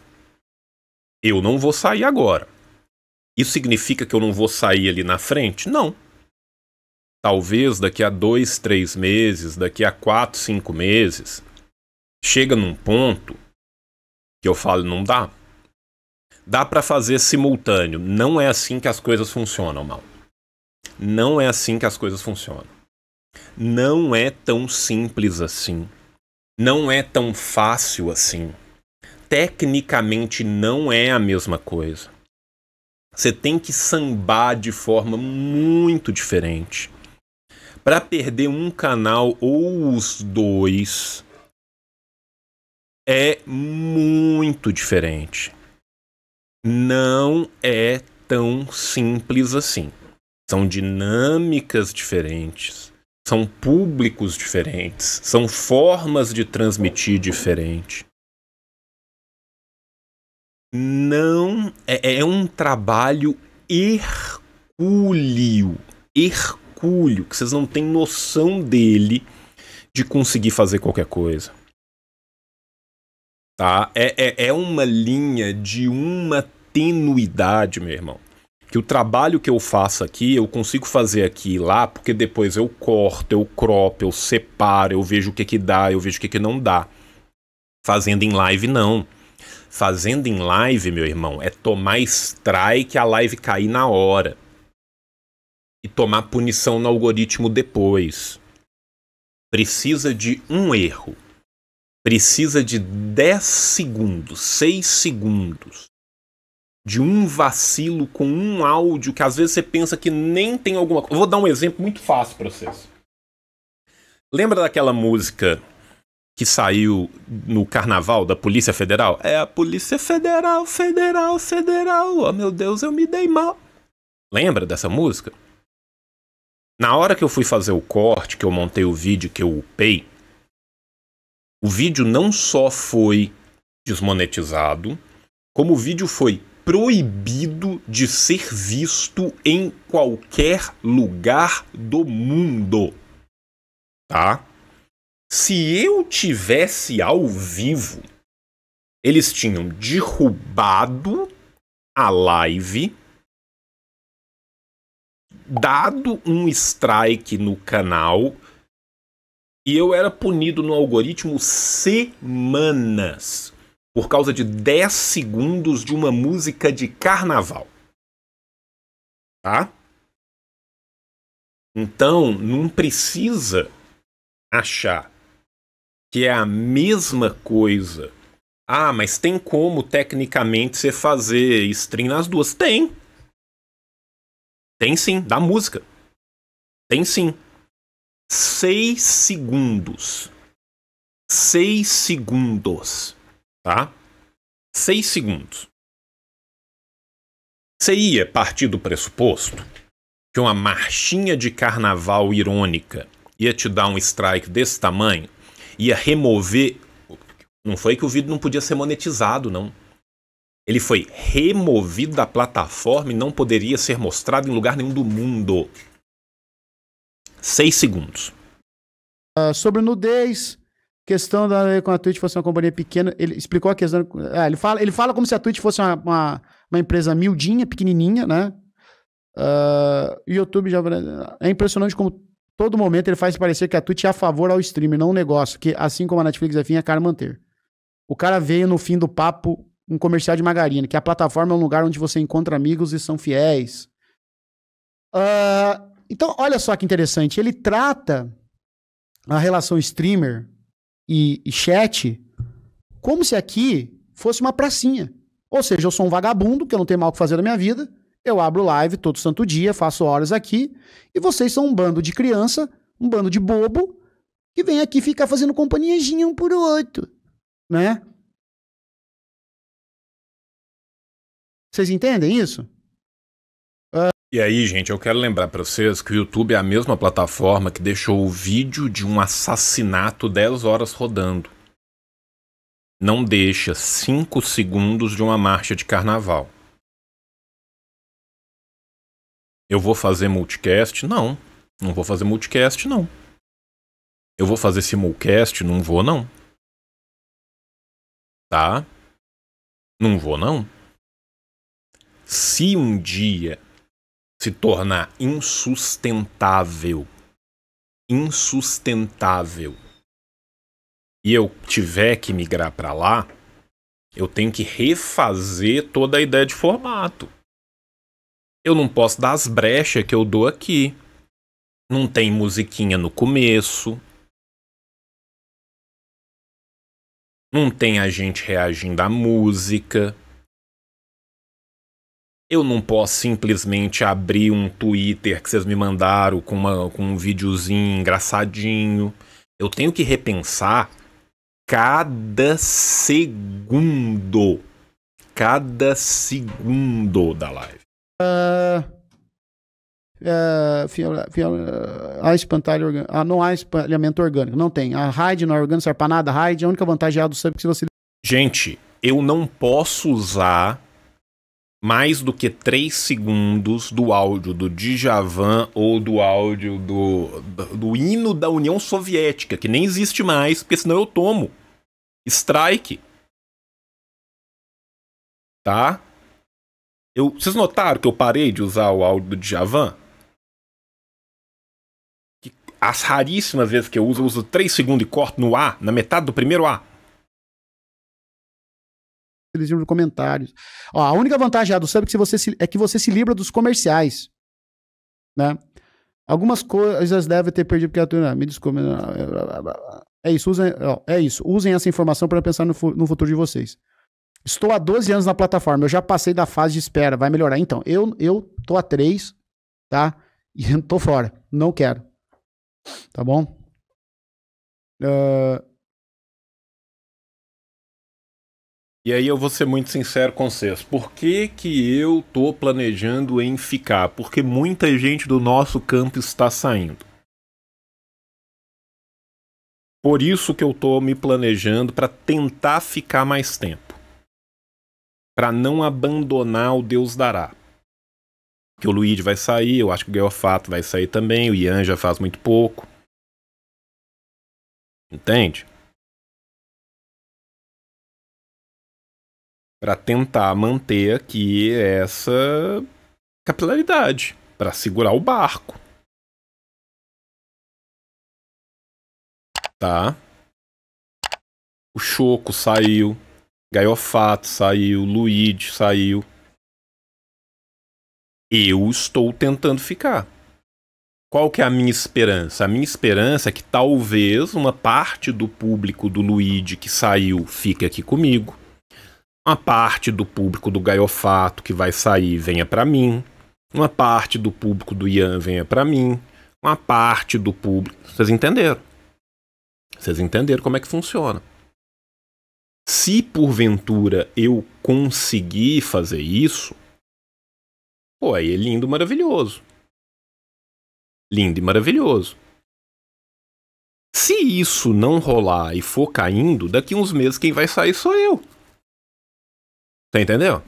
Eu não vou sair agora. Isso significa que eu não vou sair ali na frente? Não. Talvez daqui a dois, três meses, daqui a quatro, cinco meses, chega num ponto que eu falo não dá. Dá para fazer simultâneo. Não é assim que as coisas funcionam, mal. Não é assim que as coisas funcionam. Não é tão simples assim. Não é tão fácil assim tecnicamente não é a mesma coisa. Você tem que sambar de forma muito diferente. Para perder um canal ou os dois é muito diferente. Não é tão simples assim. São dinâmicas diferentes, são públicos diferentes, são formas de transmitir diferente não. É, é, é um trabalho hercúleo. Hercúleo, que vocês não têm noção dele de conseguir fazer qualquer coisa. Tá? É, é, é uma linha de uma tenuidade, meu irmão. Que o trabalho que eu faço aqui, eu consigo fazer aqui e lá, porque depois eu corto, eu cropo, eu separo, eu vejo o que que dá, eu vejo o que que não dá. Fazendo em live, não. Fazendo em live, meu irmão, é tomar strike a live cair na hora. E tomar punição no algoritmo depois. Precisa de um erro. Precisa de 10 segundos, 6 segundos de um vacilo com um áudio que às vezes você pensa que nem tem alguma coisa. Vou dar um exemplo muito fácil para vocês. Lembra daquela música que saiu no carnaval da Polícia Federal? É a Polícia Federal, Federal, Federal. Oh meu Deus, eu me dei mal. Lembra dessa música? Na hora que eu fui fazer o corte, que eu montei o vídeo, que eu upei, o vídeo não só foi desmonetizado, como o vídeo foi proibido de ser visto em qualquer lugar do mundo. Tá? Se eu tivesse ao vivo, eles tinham derrubado a live, dado um strike no canal e eu era punido no algoritmo semanas por causa de 10 segundos de uma música de carnaval. Tá? Então, não precisa achar que é a mesma coisa. Ah, mas tem como tecnicamente você fazer stream nas duas? Tem. Tem sim, da música. Tem sim. Seis segundos. Seis segundos. Tá? Seis segundos. Você ia partir do pressuposto que uma marchinha de carnaval irônica ia te dar um strike desse tamanho? ia remover. Não foi que o vídeo não podia ser monetizado, não. Ele foi removido da plataforma e não poderia ser mostrado em lugar nenhum do mundo. Seis segundos. Uh, sobre nudez, questão da, com a Twitch fosse uma companhia pequena. Ele explicou a questão. Ah, ele, fala, ele fala como se a Twitch fosse uma, uma, uma empresa miudinha, pequenininha, né? Uh, YouTube já. É impressionante como todo momento ele faz parecer que a Twitch é a favor ao streamer, não um negócio, que assim como a Netflix é fim, é caro manter. O cara veio no fim do papo um comercial de margarina, que a plataforma é um lugar onde você encontra amigos e são fiéis. Uh, então, olha só que interessante. Ele trata a relação streamer e, e chat como se aqui fosse uma pracinha. Ou seja, eu sou um vagabundo, que eu não tenho mal o que fazer na minha vida. Eu abro live todo santo dia, faço horas aqui, e vocês são um bando de criança, um bando de bobo, que vem aqui ficar fazendo companhiazinha um por outro, né? Vocês entendem isso? E aí, gente, eu quero lembrar para vocês que o YouTube é a mesma plataforma que deixou o vídeo de um assassinato 10 horas rodando. Não deixa 5 segundos de uma marcha de carnaval. Eu vou fazer multicast? Não. Não vou fazer multicast, não. Eu vou fazer simulcast? Não vou, não. Tá? Não vou, não. Se um dia se tornar insustentável, insustentável, e eu tiver que migrar para lá, eu tenho que refazer toda a ideia de formato eu não posso dar as brechas que eu dou aqui. Não tem musiquinha no começo. Não tem a gente reagindo à música. Eu não posso simplesmente abrir um Twitter que vocês me mandaram com, uma, com um videozinho engraçadinho. Eu tenho que repensar cada segundo. Cada segundo da live. Uh, Uh, a espantalho orgânico. Ah, não há espalhamento orgânico, não tem. A RAID não é orgânico, serve pra A RAID, a única vantagem é a do sub que se você. Gente, eu não posso usar mais do que 3 segundos do áudio do Djavan ou do áudio do, do, do hino da União Soviética, que nem existe mais, porque senão eu tomo. Strike. Tá? Eu, vocês notaram que eu parei de usar o áudio do Djavan? Que as raríssimas vezes que eu uso, eu uso 3 segundos e corto no A, na metade do primeiro A. Eles de comentários. Ó, a única vantagem do sub é que você se, é que você se livra dos comerciais. Né? Algumas coisas devem ter perdido porque a turma ah, me desculpa. É isso, usem, ó, é isso. Usem essa informação para pensar no, no futuro de vocês. Estou há 12 anos na plataforma, eu já passei da fase de espera, vai melhorar. Então, eu, eu tô há 3, tá? E eu tô fora, não quero. Tá bom? Uh... E aí eu vou ser muito sincero com vocês. Por que, que eu tô planejando em ficar? Porque muita gente do nosso campo está saindo. Por isso que eu tô me planejando para tentar ficar mais tempo para não abandonar o Deus dará. Que o Luigi vai sair, eu acho que o Geofato vai sair também, o Ian já faz muito pouco. Entende? Para tentar manter aqui essa capilaridade, para segurar o barco. Tá? O Choco saiu. Gaiofato saiu, Luigi saiu. Eu estou tentando ficar. Qual que é a minha esperança? A minha esperança é que talvez uma parte do público do Luigi que saiu fique aqui comigo. Uma parte do público do Gaiofato que vai sair venha para mim. Uma parte do público do Ian venha para mim. Uma parte do público. Vocês entenderam? Vocês entenderam como é que funciona. Se porventura eu conseguir fazer isso, pô, aí é lindo, maravilhoso. Lindo e maravilhoso. Se isso não rolar e for caindo, daqui uns meses quem vai sair sou eu. Tá entendendo?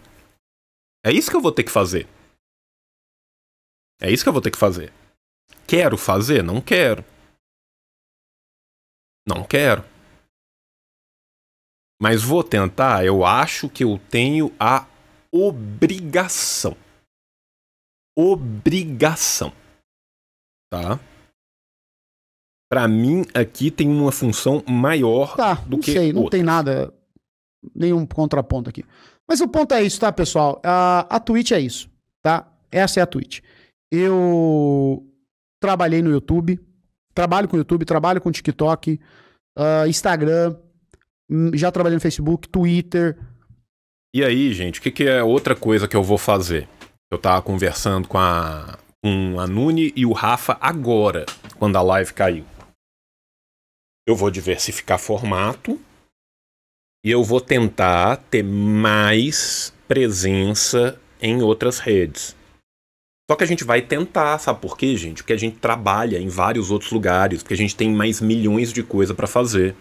É isso que eu vou ter que fazer. É isso que eu vou ter que fazer. Quero fazer? Não quero. Não quero mas vou tentar. Eu acho que eu tenho a obrigação. Obrigação. Tá? Para mim, aqui tem uma função maior tá, do que. Não sei, não outra. tem nada. Nenhum contraponto aqui. Mas o ponto é isso, tá, pessoal? A, a Twitch é isso, tá? Essa é a Twitch. Eu trabalhei no YouTube, trabalho com o YouTube, trabalho com TikTok, uh, Instagram, Hum, já trabalhei no Facebook, Twitter. E aí, gente, o que, que, é outra coisa que eu vou fazer? Eu tava conversando com a, com a Nune e o Rafa agora, quando a live caiu. Eu vou diversificar formato e eu vou tentar ter mais presença em outras redes. Só que a gente vai tentar, sabe por quê, gente? Porque a gente trabalha em vários outros lugares, porque a gente tem mais milhões de coisa para fazer.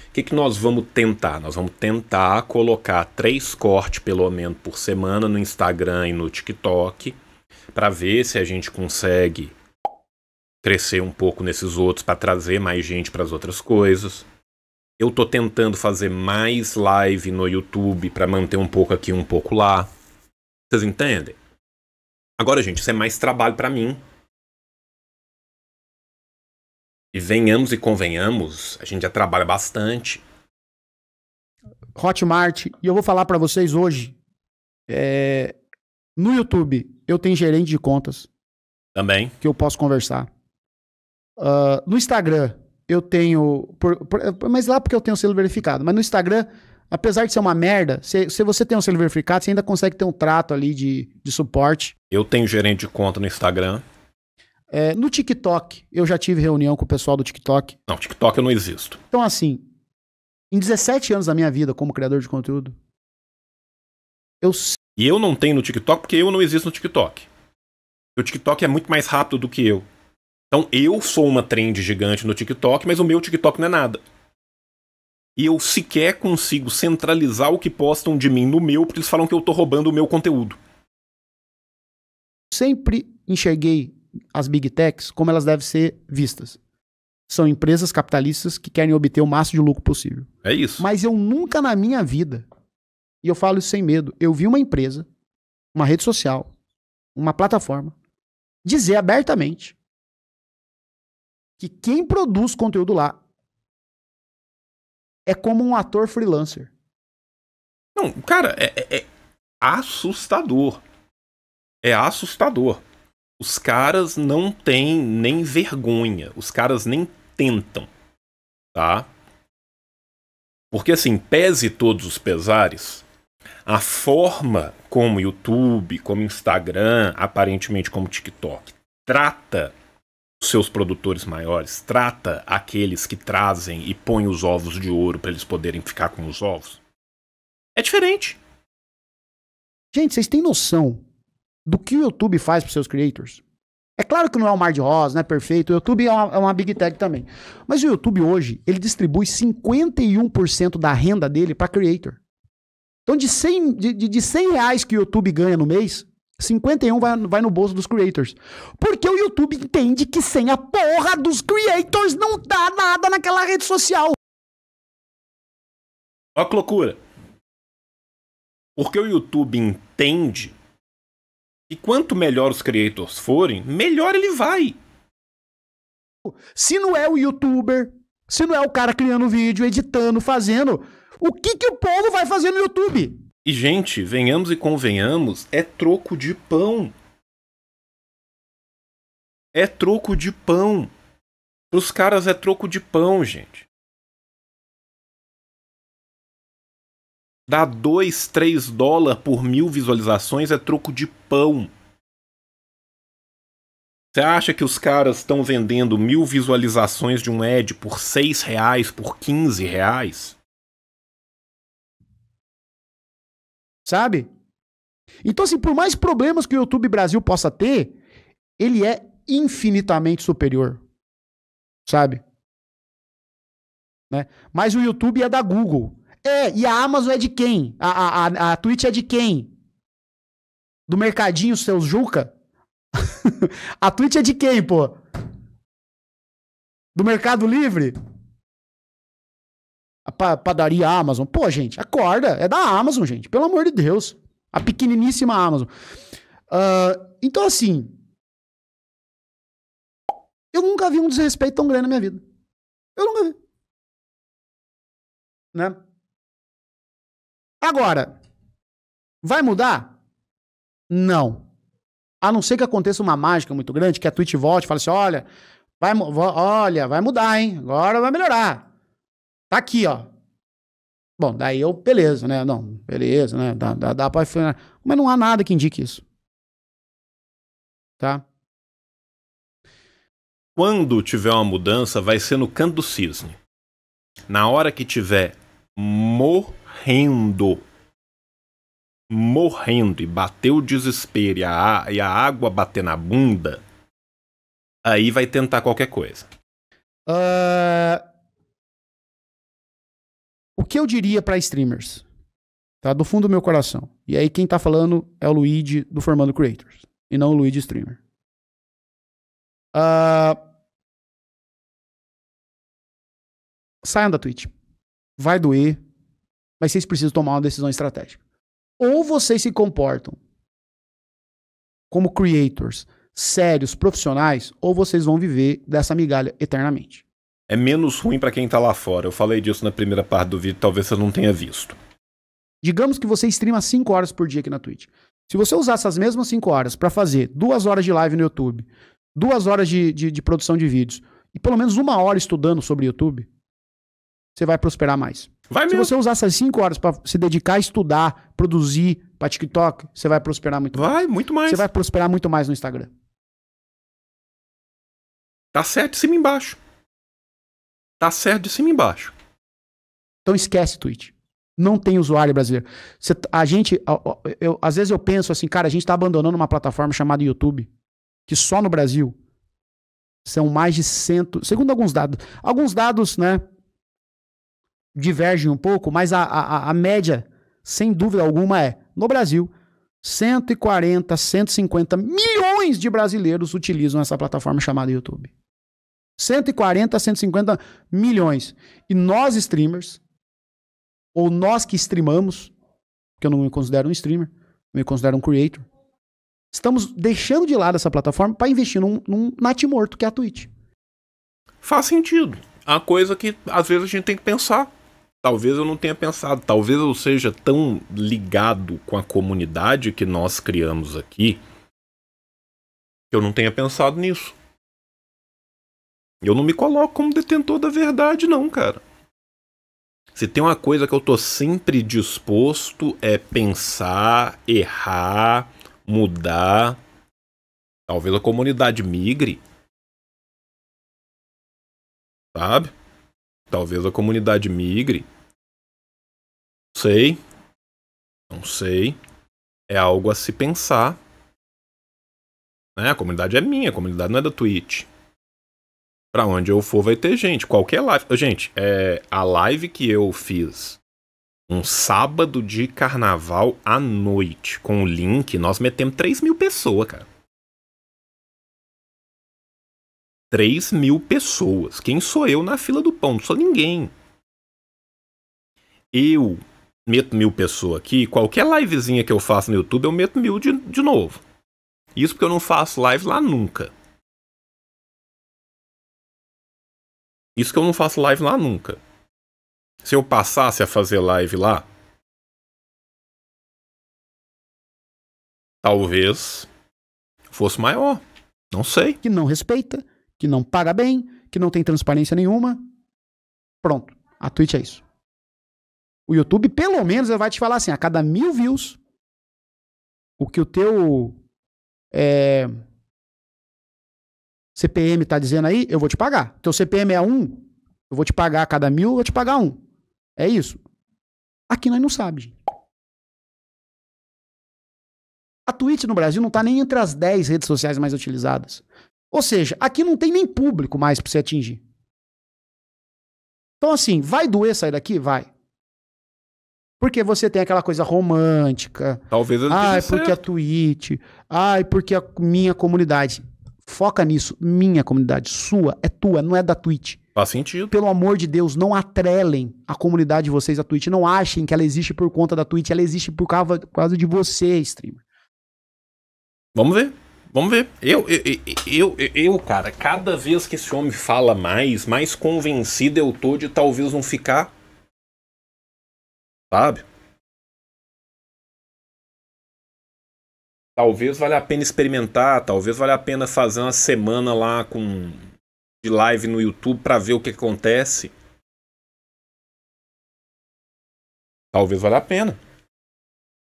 O que, que nós vamos tentar? Nós vamos tentar colocar três cortes pelo menos por semana no Instagram e no TikTok para ver se a gente consegue crescer um pouco nesses outros para trazer mais gente para as outras coisas. Eu estou tentando fazer mais live no YouTube para manter um pouco aqui, um pouco lá. Vocês entendem? Agora, gente, isso é mais trabalho para mim, e venhamos e convenhamos, a gente já trabalha bastante. Hotmart, e eu vou falar para vocês hoje. É, no YouTube, eu tenho gerente de contas. Também. Que eu posso conversar. Uh, no Instagram, eu tenho. Por, por, mas lá porque eu tenho o selo verificado. Mas no Instagram, apesar de ser uma merda, se, se você tem um selo verificado, você ainda consegue ter um trato ali de, de suporte. Eu tenho gerente de conta no Instagram. É, no TikTok, eu já tive reunião com o pessoal do TikTok. Não, TikTok eu não existo. Então, assim, em 17 anos da minha vida como criador de conteúdo, eu. E eu não tenho no TikTok porque eu não existo no TikTok. O TikTok é muito mais rápido do que eu. Então, eu sou uma trend gigante no TikTok, mas o meu TikTok não é nada. E eu sequer consigo centralizar o que postam de mim no meu, porque eles falam que eu tô roubando o meu conteúdo. Sempre enxerguei as big techs como elas devem ser vistas. São empresas capitalistas que querem obter o máximo de lucro possível. É isso. Mas eu nunca na minha vida, e eu falo isso sem medo, eu vi uma empresa, uma rede social, uma plataforma, dizer abertamente que quem produz conteúdo lá é como um ator freelancer. Não, cara, é, é, é assustador. É assustador. Os caras não têm nem vergonha. Os caras nem tentam. Tá? Porque, assim, pese todos os pesares, a forma como YouTube, como Instagram, aparentemente como TikTok, trata os seus produtores maiores, trata aqueles que trazem e põem os ovos de ouro para eles poderem ficar com os ovos, é diferente. Gente, vocês têm noção do que o YouTube faz para seus creators. É claro que não é um mar de rosas, não é perfeito. O YouTube é uma, é uma big tech também. Mas o YouTube hoje, ele distribui 51% da renda dele para creator. Então, de 100, de, de 100 reais que o YouTube ganha no mês, 51 vai, vai no bolso dos creators. Porque o YouTube entende que sem a porra dos creators não dá nada naquela rede social. Olha que loucura. Porque o YouTube entende e quanto melhor os creators forem, melhor ele vai. Se não é o youtuber, se não é o cara criando vídeo, editando, fazendo, o que, que o povo vai fazer no YouTube? E, gente, venhamos e convenhamos, é troco de pão. É troco de pão. Pros caras é troco de pão, gente. Dá 2, 3 dólares por mil visualizações é troco de pão. Você acha que os caras estão vendendo mil visualizações de um ad por 6 reais, por 15 reais? Sabe? Então, assim, por mais problemas que o YouTube Brasil possa ter, ele é infinitamente superior. Sabe? Né? Mas o YouTube é da Google. É, e a Amazon é de quem? A, a, a, Twitch é de quem? Do mercadinho, seus Juca? a Twitch é de quem, pô? Do Mercado Livre? A pa padaria Amazon. Pô, gente, acorda. É da Amazon, gente. Pelo amor de Deus. A pequeniníssima Amazon. Uh, então, assim. Eu nunca vi um desrespeito tão grande na minha vida. Eu nunca vi. Né? Agora, vai mudar? Não. A não ser que aconteça uma mágica muito grande, que a Twitch volte e fale assim: olha, vai, olha, vai mudar, hein? Agora vai melhorar. Tá aqui, ó. Bom, daí eu, beleza, né? Não, beleza, né? Dá, dá, dá pra. Mas não há nada que indique isso. Tá? Quando tiver uma mudança, vai ser no canto do cisne. Na hora que tiver mo morrendo. Morrendo e bateu o desespero e a, e a água bater na bunda, aí vai tentar qualquer coisa. Uh... O que eu diria para streamers? Tá? Do fundo do meu coração. E aí quem tá falando é o Luigi do Formando Creators e não o Luigi Streamer. Uh... Saiam da Twitch. Vai doer mas vocês precisam tomar uma decisão estratégica. Ou vocês se comportam como creators sérios, profissionais, ou vocês vão viver dessa migalha eternamente. É menos ruim para quem está lá fora. Eu falei disso na primeira parte do vídeo, talvez você não tenha visto. Digamos que você streama 5 horas por dia aqui na Twitch. Se você usar essas mesmas 5 horas para fazer duas horas de live no YouTube, duas horas de, de, de produção de vídeos e pelo menos uma hora estudando sobre YouTube, você vai prosperar mais. Vai se mesmo. você usar essas cinco horas para se dedicar a estudar, produzir para TikTok, você vai prosperar muito vai, mais. Vai, muito mais. Você vai prosperar muito mais no Instagram. Tá certo de cima embaixo. Tá certo de cima embaixo. Então esquece Twitch. Não tem usuário brasileiro. a gente, eu, eu, às vezes eu penso assim, cara, a gente tá abandonando uma plataforma chamada YouTube, que só no Brasil são mais de cento, segundo alguns dados, alguns dados, né, divergem um pouco, mas a, a, a média, sem dúvida alguma, é no Brasil. 140, 150 milhões de brasileiros utilizam essa plataforma chamada YouTube. 140, 150 milhões. E nós streamers, ou nós que streamamos, que eu não me considero um streamer, me considero um creator, estamos deixando de lado essa plataforma para investir num, num natimorto, que é a Twitch. Faz sentido. É uma coisa que às vezes a gente tem que pensar talvez eu não tenha pensado, talvez eu seja tão ligado com a comunidade que nós criamos aqui que eu não tenha pensado nisso. Eu não me coloco como detentor da verdade, não, cara. Se tem uma coisa que eu tô sempre disposto é pensar, errar, mudar. Talvez a comunidade migre. Sabe? Talvez a comunidade migre. Sei. Não sei. É algo a se pensar. Né? A comunidade é minha, a comunidade não é da Twitch. Pra onde eu for vai ter gente. Qualquer live. Gente, é a live que eu fiz um sábado de carnaval à noite com o link, nós metemos 3 mil pessoas, cara. 3 mil pessoas. Quem sou eu na fila do pão? Não sou ninguém. Eu meto mil pessoas aqui, qualquer livezinha que eu faço no YouTube, eu meto mil de, de novo. Isso porque eu não faço live lá nunca. Isso que eu não faço live lá nunca. Se eu passasse a fazer live lá, talvez fosse maior. Não sei. Que não respeita, que não paga bem, que não tem transparência nenhuma. Pronto. A Twitch é isso. O YouTube, pelo menos, vai te falar assim: a cada mil views, o que o teu é, CPM tá dizendo aí, eu vou te pagar. Teu CPM é um, eu vou te pagar a cada mil, eu vou te pagar um. É isso. Aqui nós não sabe, A Twitch no Brasil não tá nem entre as 10 redes sociais mais utilizadas. Ou seja, aqui não tem nem público mais para você atingir. Então, assim, vai doer sair daqui? Vai. Porque você tem aquela coisa romântica. Talvez eu Ai, ah, é porque certo. a Twitch. Ai, ah, é porque a minha comunidade. Foca nisso. Minha comunidade. Sua. É tua, não é da Twitch. Faz sentido. Pelo amor de Deus, não atrelem a comunidade de vocês à Twitch. Não achem que ela existe por conta da Twitch. Ela existe por causa, por causa de você, streamer. Vamos ver. Vamos ver. Eu, eu, eu, eu, eu, cara, cada vez que esse homem fala mais, mais convencido eu tô de talvez não ficar Sabe? Talvez valha a pena experimentar, talvez valha a pena fazer uma semana lá com de live no YouTube para ver o que acontece. Talvez valha a pena.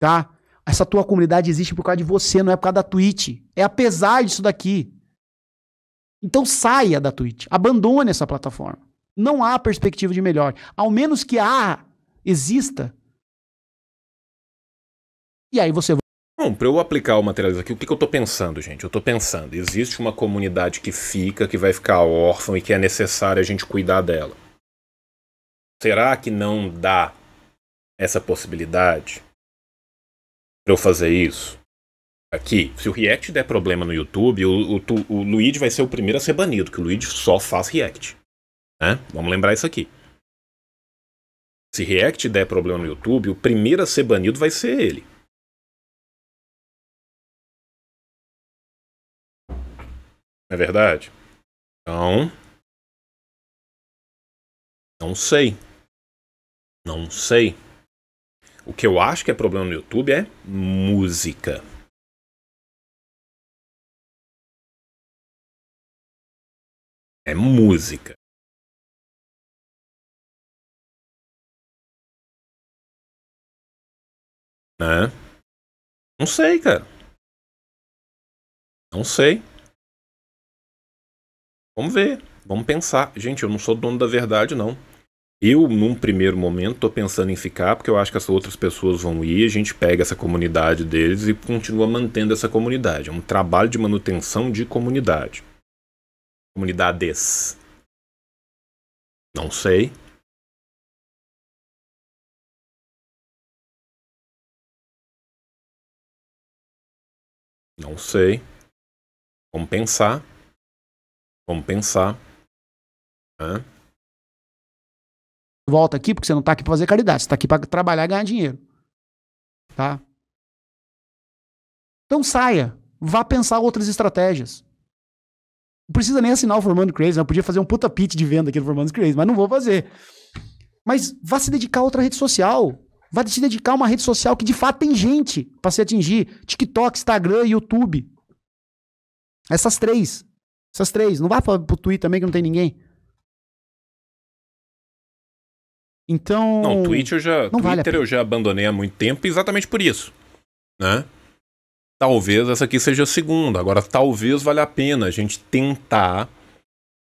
Tá? Essa tua comunidade existe por causa de você, não é por causa da Twitch. É apesar disso daqui. Então saia da Twitch, abandone essa plataforma. Não há perspectiva de melhor. Ao menos que há exista. E aí você. Bom, para eu aplicar o materialismo aqui, o que, que eu estou pensando, gente? Eu estou pensando, existe uma comunidade que fica, que vai ficar órfã e que é necessário a gente cuidar dela. Será que não dá essa possibilidade para eu fazer isso? Aqui, se o React der problema no YouTube, o, o, o Luigi vai ser o primeiro a ser banido, que o Luigi só faz React. Né? Vamos lembrar isso aqui. Se React der problema no YouTube, o primeiro a ser banido vai ser ele. Não é verdade? Então. Não sei. Não sei. O que eu acho que é problema no YouTube é música. É música. Né? Não sei, cara. Não sei. Vamos ver. Vamos pensar. Gente, eu não sou dono da verdade, não. Eu, num primeiro momento, tô pensando em ficar, porque eu acho que as outras pessoas vão ir, a gente pega essa comunidade deles e continua mantendo essa comunidade. É um trabalho de manutenção de comunidade. Comunidades. Não sei. Não sei. Vamos pensar. Vamos pensar. Volta aqui, porque você não está aqui para fazer caridade. Você está aqui para trabalhar e ganhar dinheiro. Tá? Então saia. Vá pensar outras estratégias. Não precisa nem assinar o Formando Crazy. Eu podia fazer um puta pitch de venda aqui no Formando Crazy, mas não vou fazer. Mas vá se dedicar a outra rede social. Vai se dedicar a uma rede social que de fato tem gente para se atingir: TikTok, Instagram, YouTube. Essas três. Essas três. Não vá para o Twitter também que não tem ninguém. Então. Não, Twitter eu já, Twitter vale eu já abandonei há muito tempo exatamente por isso. Né? Talvez essa aqui seja a segunda. Agora, talvez valha a pena a gente tentar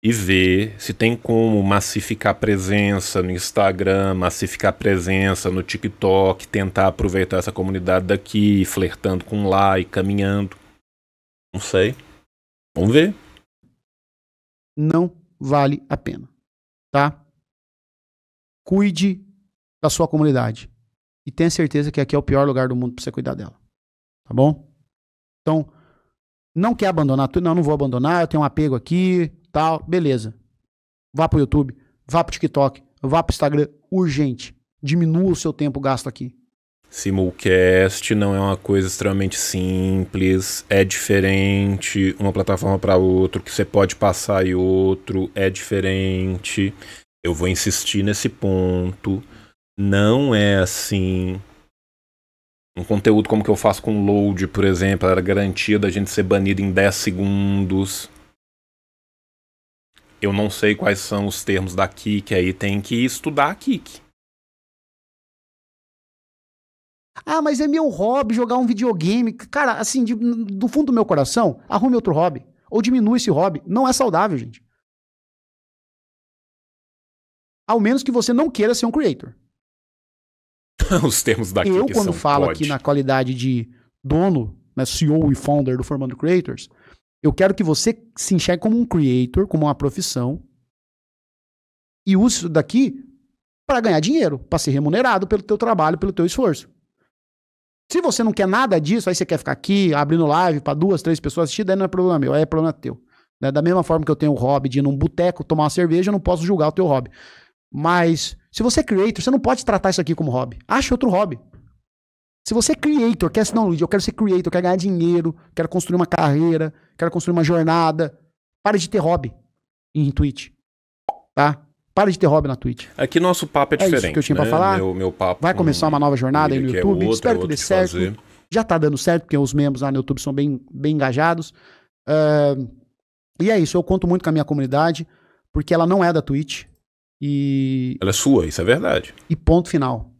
e ver se tem como massificar presença no Instagram, massificar presença no TikTok, tentar aproveitar essa comunidade daqui, flertando com lá e caminhando. Não sei. Vamos ver. Não vale a pena, tá? Cuide da sua comunidade e tenha certeza que aqui é o pior lugar do mundo para você cuidar dela, tá bom? Então, não quer abandonar tudo, não, não vou abandonar, eu tenho um apego aqui, tal, beleza. Vá pro YouTube, vá pro TikTok, vá pro Instagram, urgente. Diminua o seu tempo gasto aqui. Simulcast não é uma coisa extremamente simples, é diferente uma plataforma para outra, que você pode passar e outro é diferente. Eu vou insistir nesse ponto. Não é assim. Um conteúdo como que eu faço com load, por exemplo, era garantia da gente ser banido em 10 segundos eu não sei quais são os termos da Kik aí, tem que estudar a Kik. Ah, mas é meu hobby jogar um videogame. Cara, assim, de, do fundo do meu coração, arrume outro hobby. Ou diminua esse hobby. Não é saudável, gente. Ao menos que você não queira ser um creator. Os termos daqui Eu, quando falo pode. aqui na qualidade de dono, né, CEO e founder do Formando Creators, eu quero que você se enxergue como um creator, como uma profissão, e use isso daqui para ganhar dinheiro, para ser remunerado pelo teu trabalho, pelo teu esforço. Se você não quer nada disso, aí você quer ficar aqui abrindo live para duas, três pessoas assistir, daí não é problema meu, aí é problema teu. Né? Da mesma forma que eu tenho o hobby de ir num boteco tomar uma cerveja, eu não posso julgar o teu hobby. Mas se você é creator, você não pode tratar isso aqui como hobby. Acha outro hobby. Se você é creator, quer assim, não, Luiz, eu quero ser creator, eu quero ganhar dinheiro, quero construir uma carreira, quero construir uma jornada. Pare de ter hobby em Twitch. Tá? Pare de ter hobby na Twitch. Aqui é nosso papo é, é diferente. Isso que eu tinha né? pra falar. Meu, meu papo Vai começar uma nova jornada aí no é YouTube. É outro, Espero que dê certo. Fazer. Já tá dando certo, porque os membros lá no YouTube são bem, bem engajados. Uh, e é isso. Eu conto muito com a minha comunidade, porque ela não é da Twitch. E... Ela é sua, isso é verdade. E ponto final.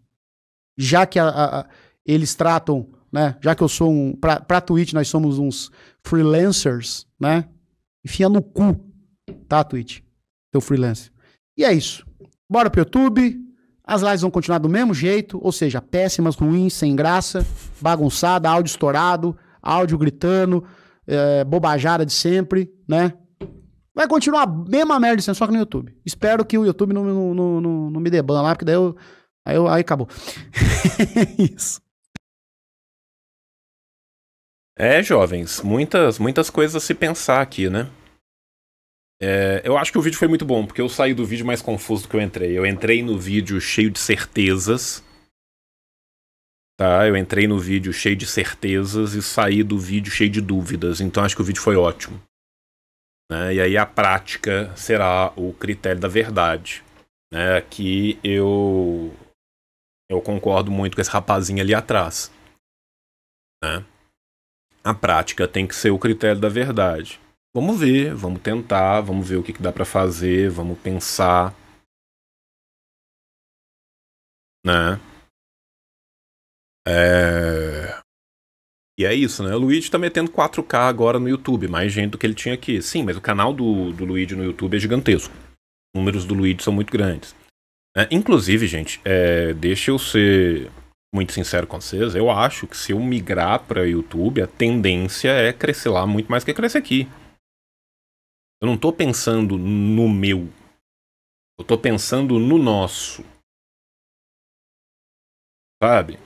Já que a, a, a, eles tratam né? Já que eu sou um. Pra, pra Twitch, nós somos uns freelancers, né? Enfia no cu, tá, Twitch? Teu freelancer. E é isso. Bora pro YouTube. As lives vão continuar do mesmo jeito, ou seja, péssimas, ruins, sem graça, bagunçada, áudio estourado, áudio gritando, é, bobajada de sempre, né? Vai continuar a mesma merda de só que no YouTube. Espero que o YouTube não, não, não, não me dê ban lá, porque daí eu. Aí, eu, aí acabou. É isso. É, jovens, muitas, muitas coisas a se pensar aqui, né? É, eu acho que o vídeo foi muito bom, porque eu saí do vídeo mais confuso do que eu entrei. Eu entrei no vídeo cheio de certezas. Tá? Eu entrei no vídeo cheio de certezas e saí do vídeo cheio de dúvidas. Então acho que o vídeo foi ótimo. Né? E aí a prática será o critério da verdade. Né? Aqui eu, eu concordo muito com esse rapazinho ali atrás. Né? a prática tem que ser o critério da verdade. Vamos ver, vamos tentar, vamos ver o que, que dá para fazer, vamos pensar. Né? É... E é isso, né? O Luigi tá metendo 4K agora no YouTube, mais gente do que ele tinha aqui. Sim, mas o canal do, do Luigi no YouTube é gigantesco. números do Luigi são muito grandes. É, inclusive, gente, é, deixa eu ser muito sincero com vocês, eu acho que se eu migrar para YouTube, a tendência é crescer lá muito mais que crescer aqui. Eu não estou pensando no meu. Eu estou pensando no nosso. Sabe?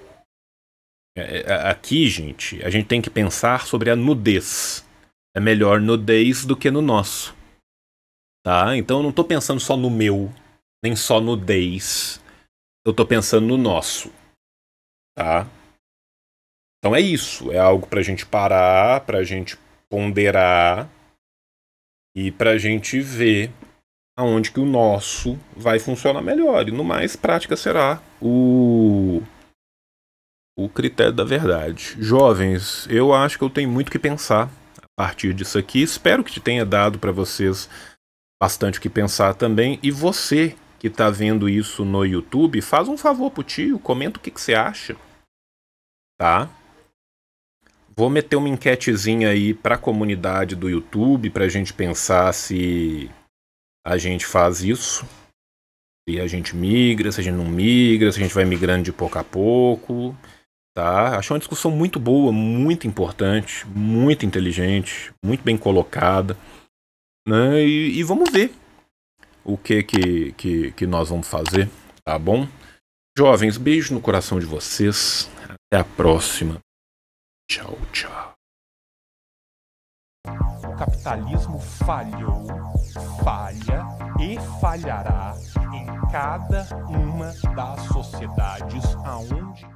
É, é, aqui, gente, a gente tem que pensar sobre a nudez. É melhor nudez do que no nosso. Tá? Então eu não estou pensando só no meu, nem só nudez. Eu estou pensando no nosso. Tá? Então é isso. É algo para a gente parar, para a gente ponderar e para a gente ver aonde que o nosso vai funcionar melhor. E no mais, prática será o o critério da verdade. Jovens, eu acho que eu tenho muito que pensar a partir disso aqui. Espero que tenha dado para vocês bastante o que pensar também. E você que está vendo isso no YouTube, faz um favor pro tio, comenta o que, que você acha. Tá? Vou meter uma enquetezinha aí para a comunidade do YouTube para a gente pensar se a gente faz isso. Se a gente migra, se a gente não migra, se a gente vai migrando de pouco a pouco. Tá? Acho uma discussão muito boa, muito importante, muito inteligente, muito bem colocada. Né? E, e vamos ver o que que, que, que nós vamos fazer, tá bom? Jovens, beijo no coração de vocês. Até a próxima. Tchau, tchau. O capitalismo falhou, falha e falhará em cada uma das sociedades aonde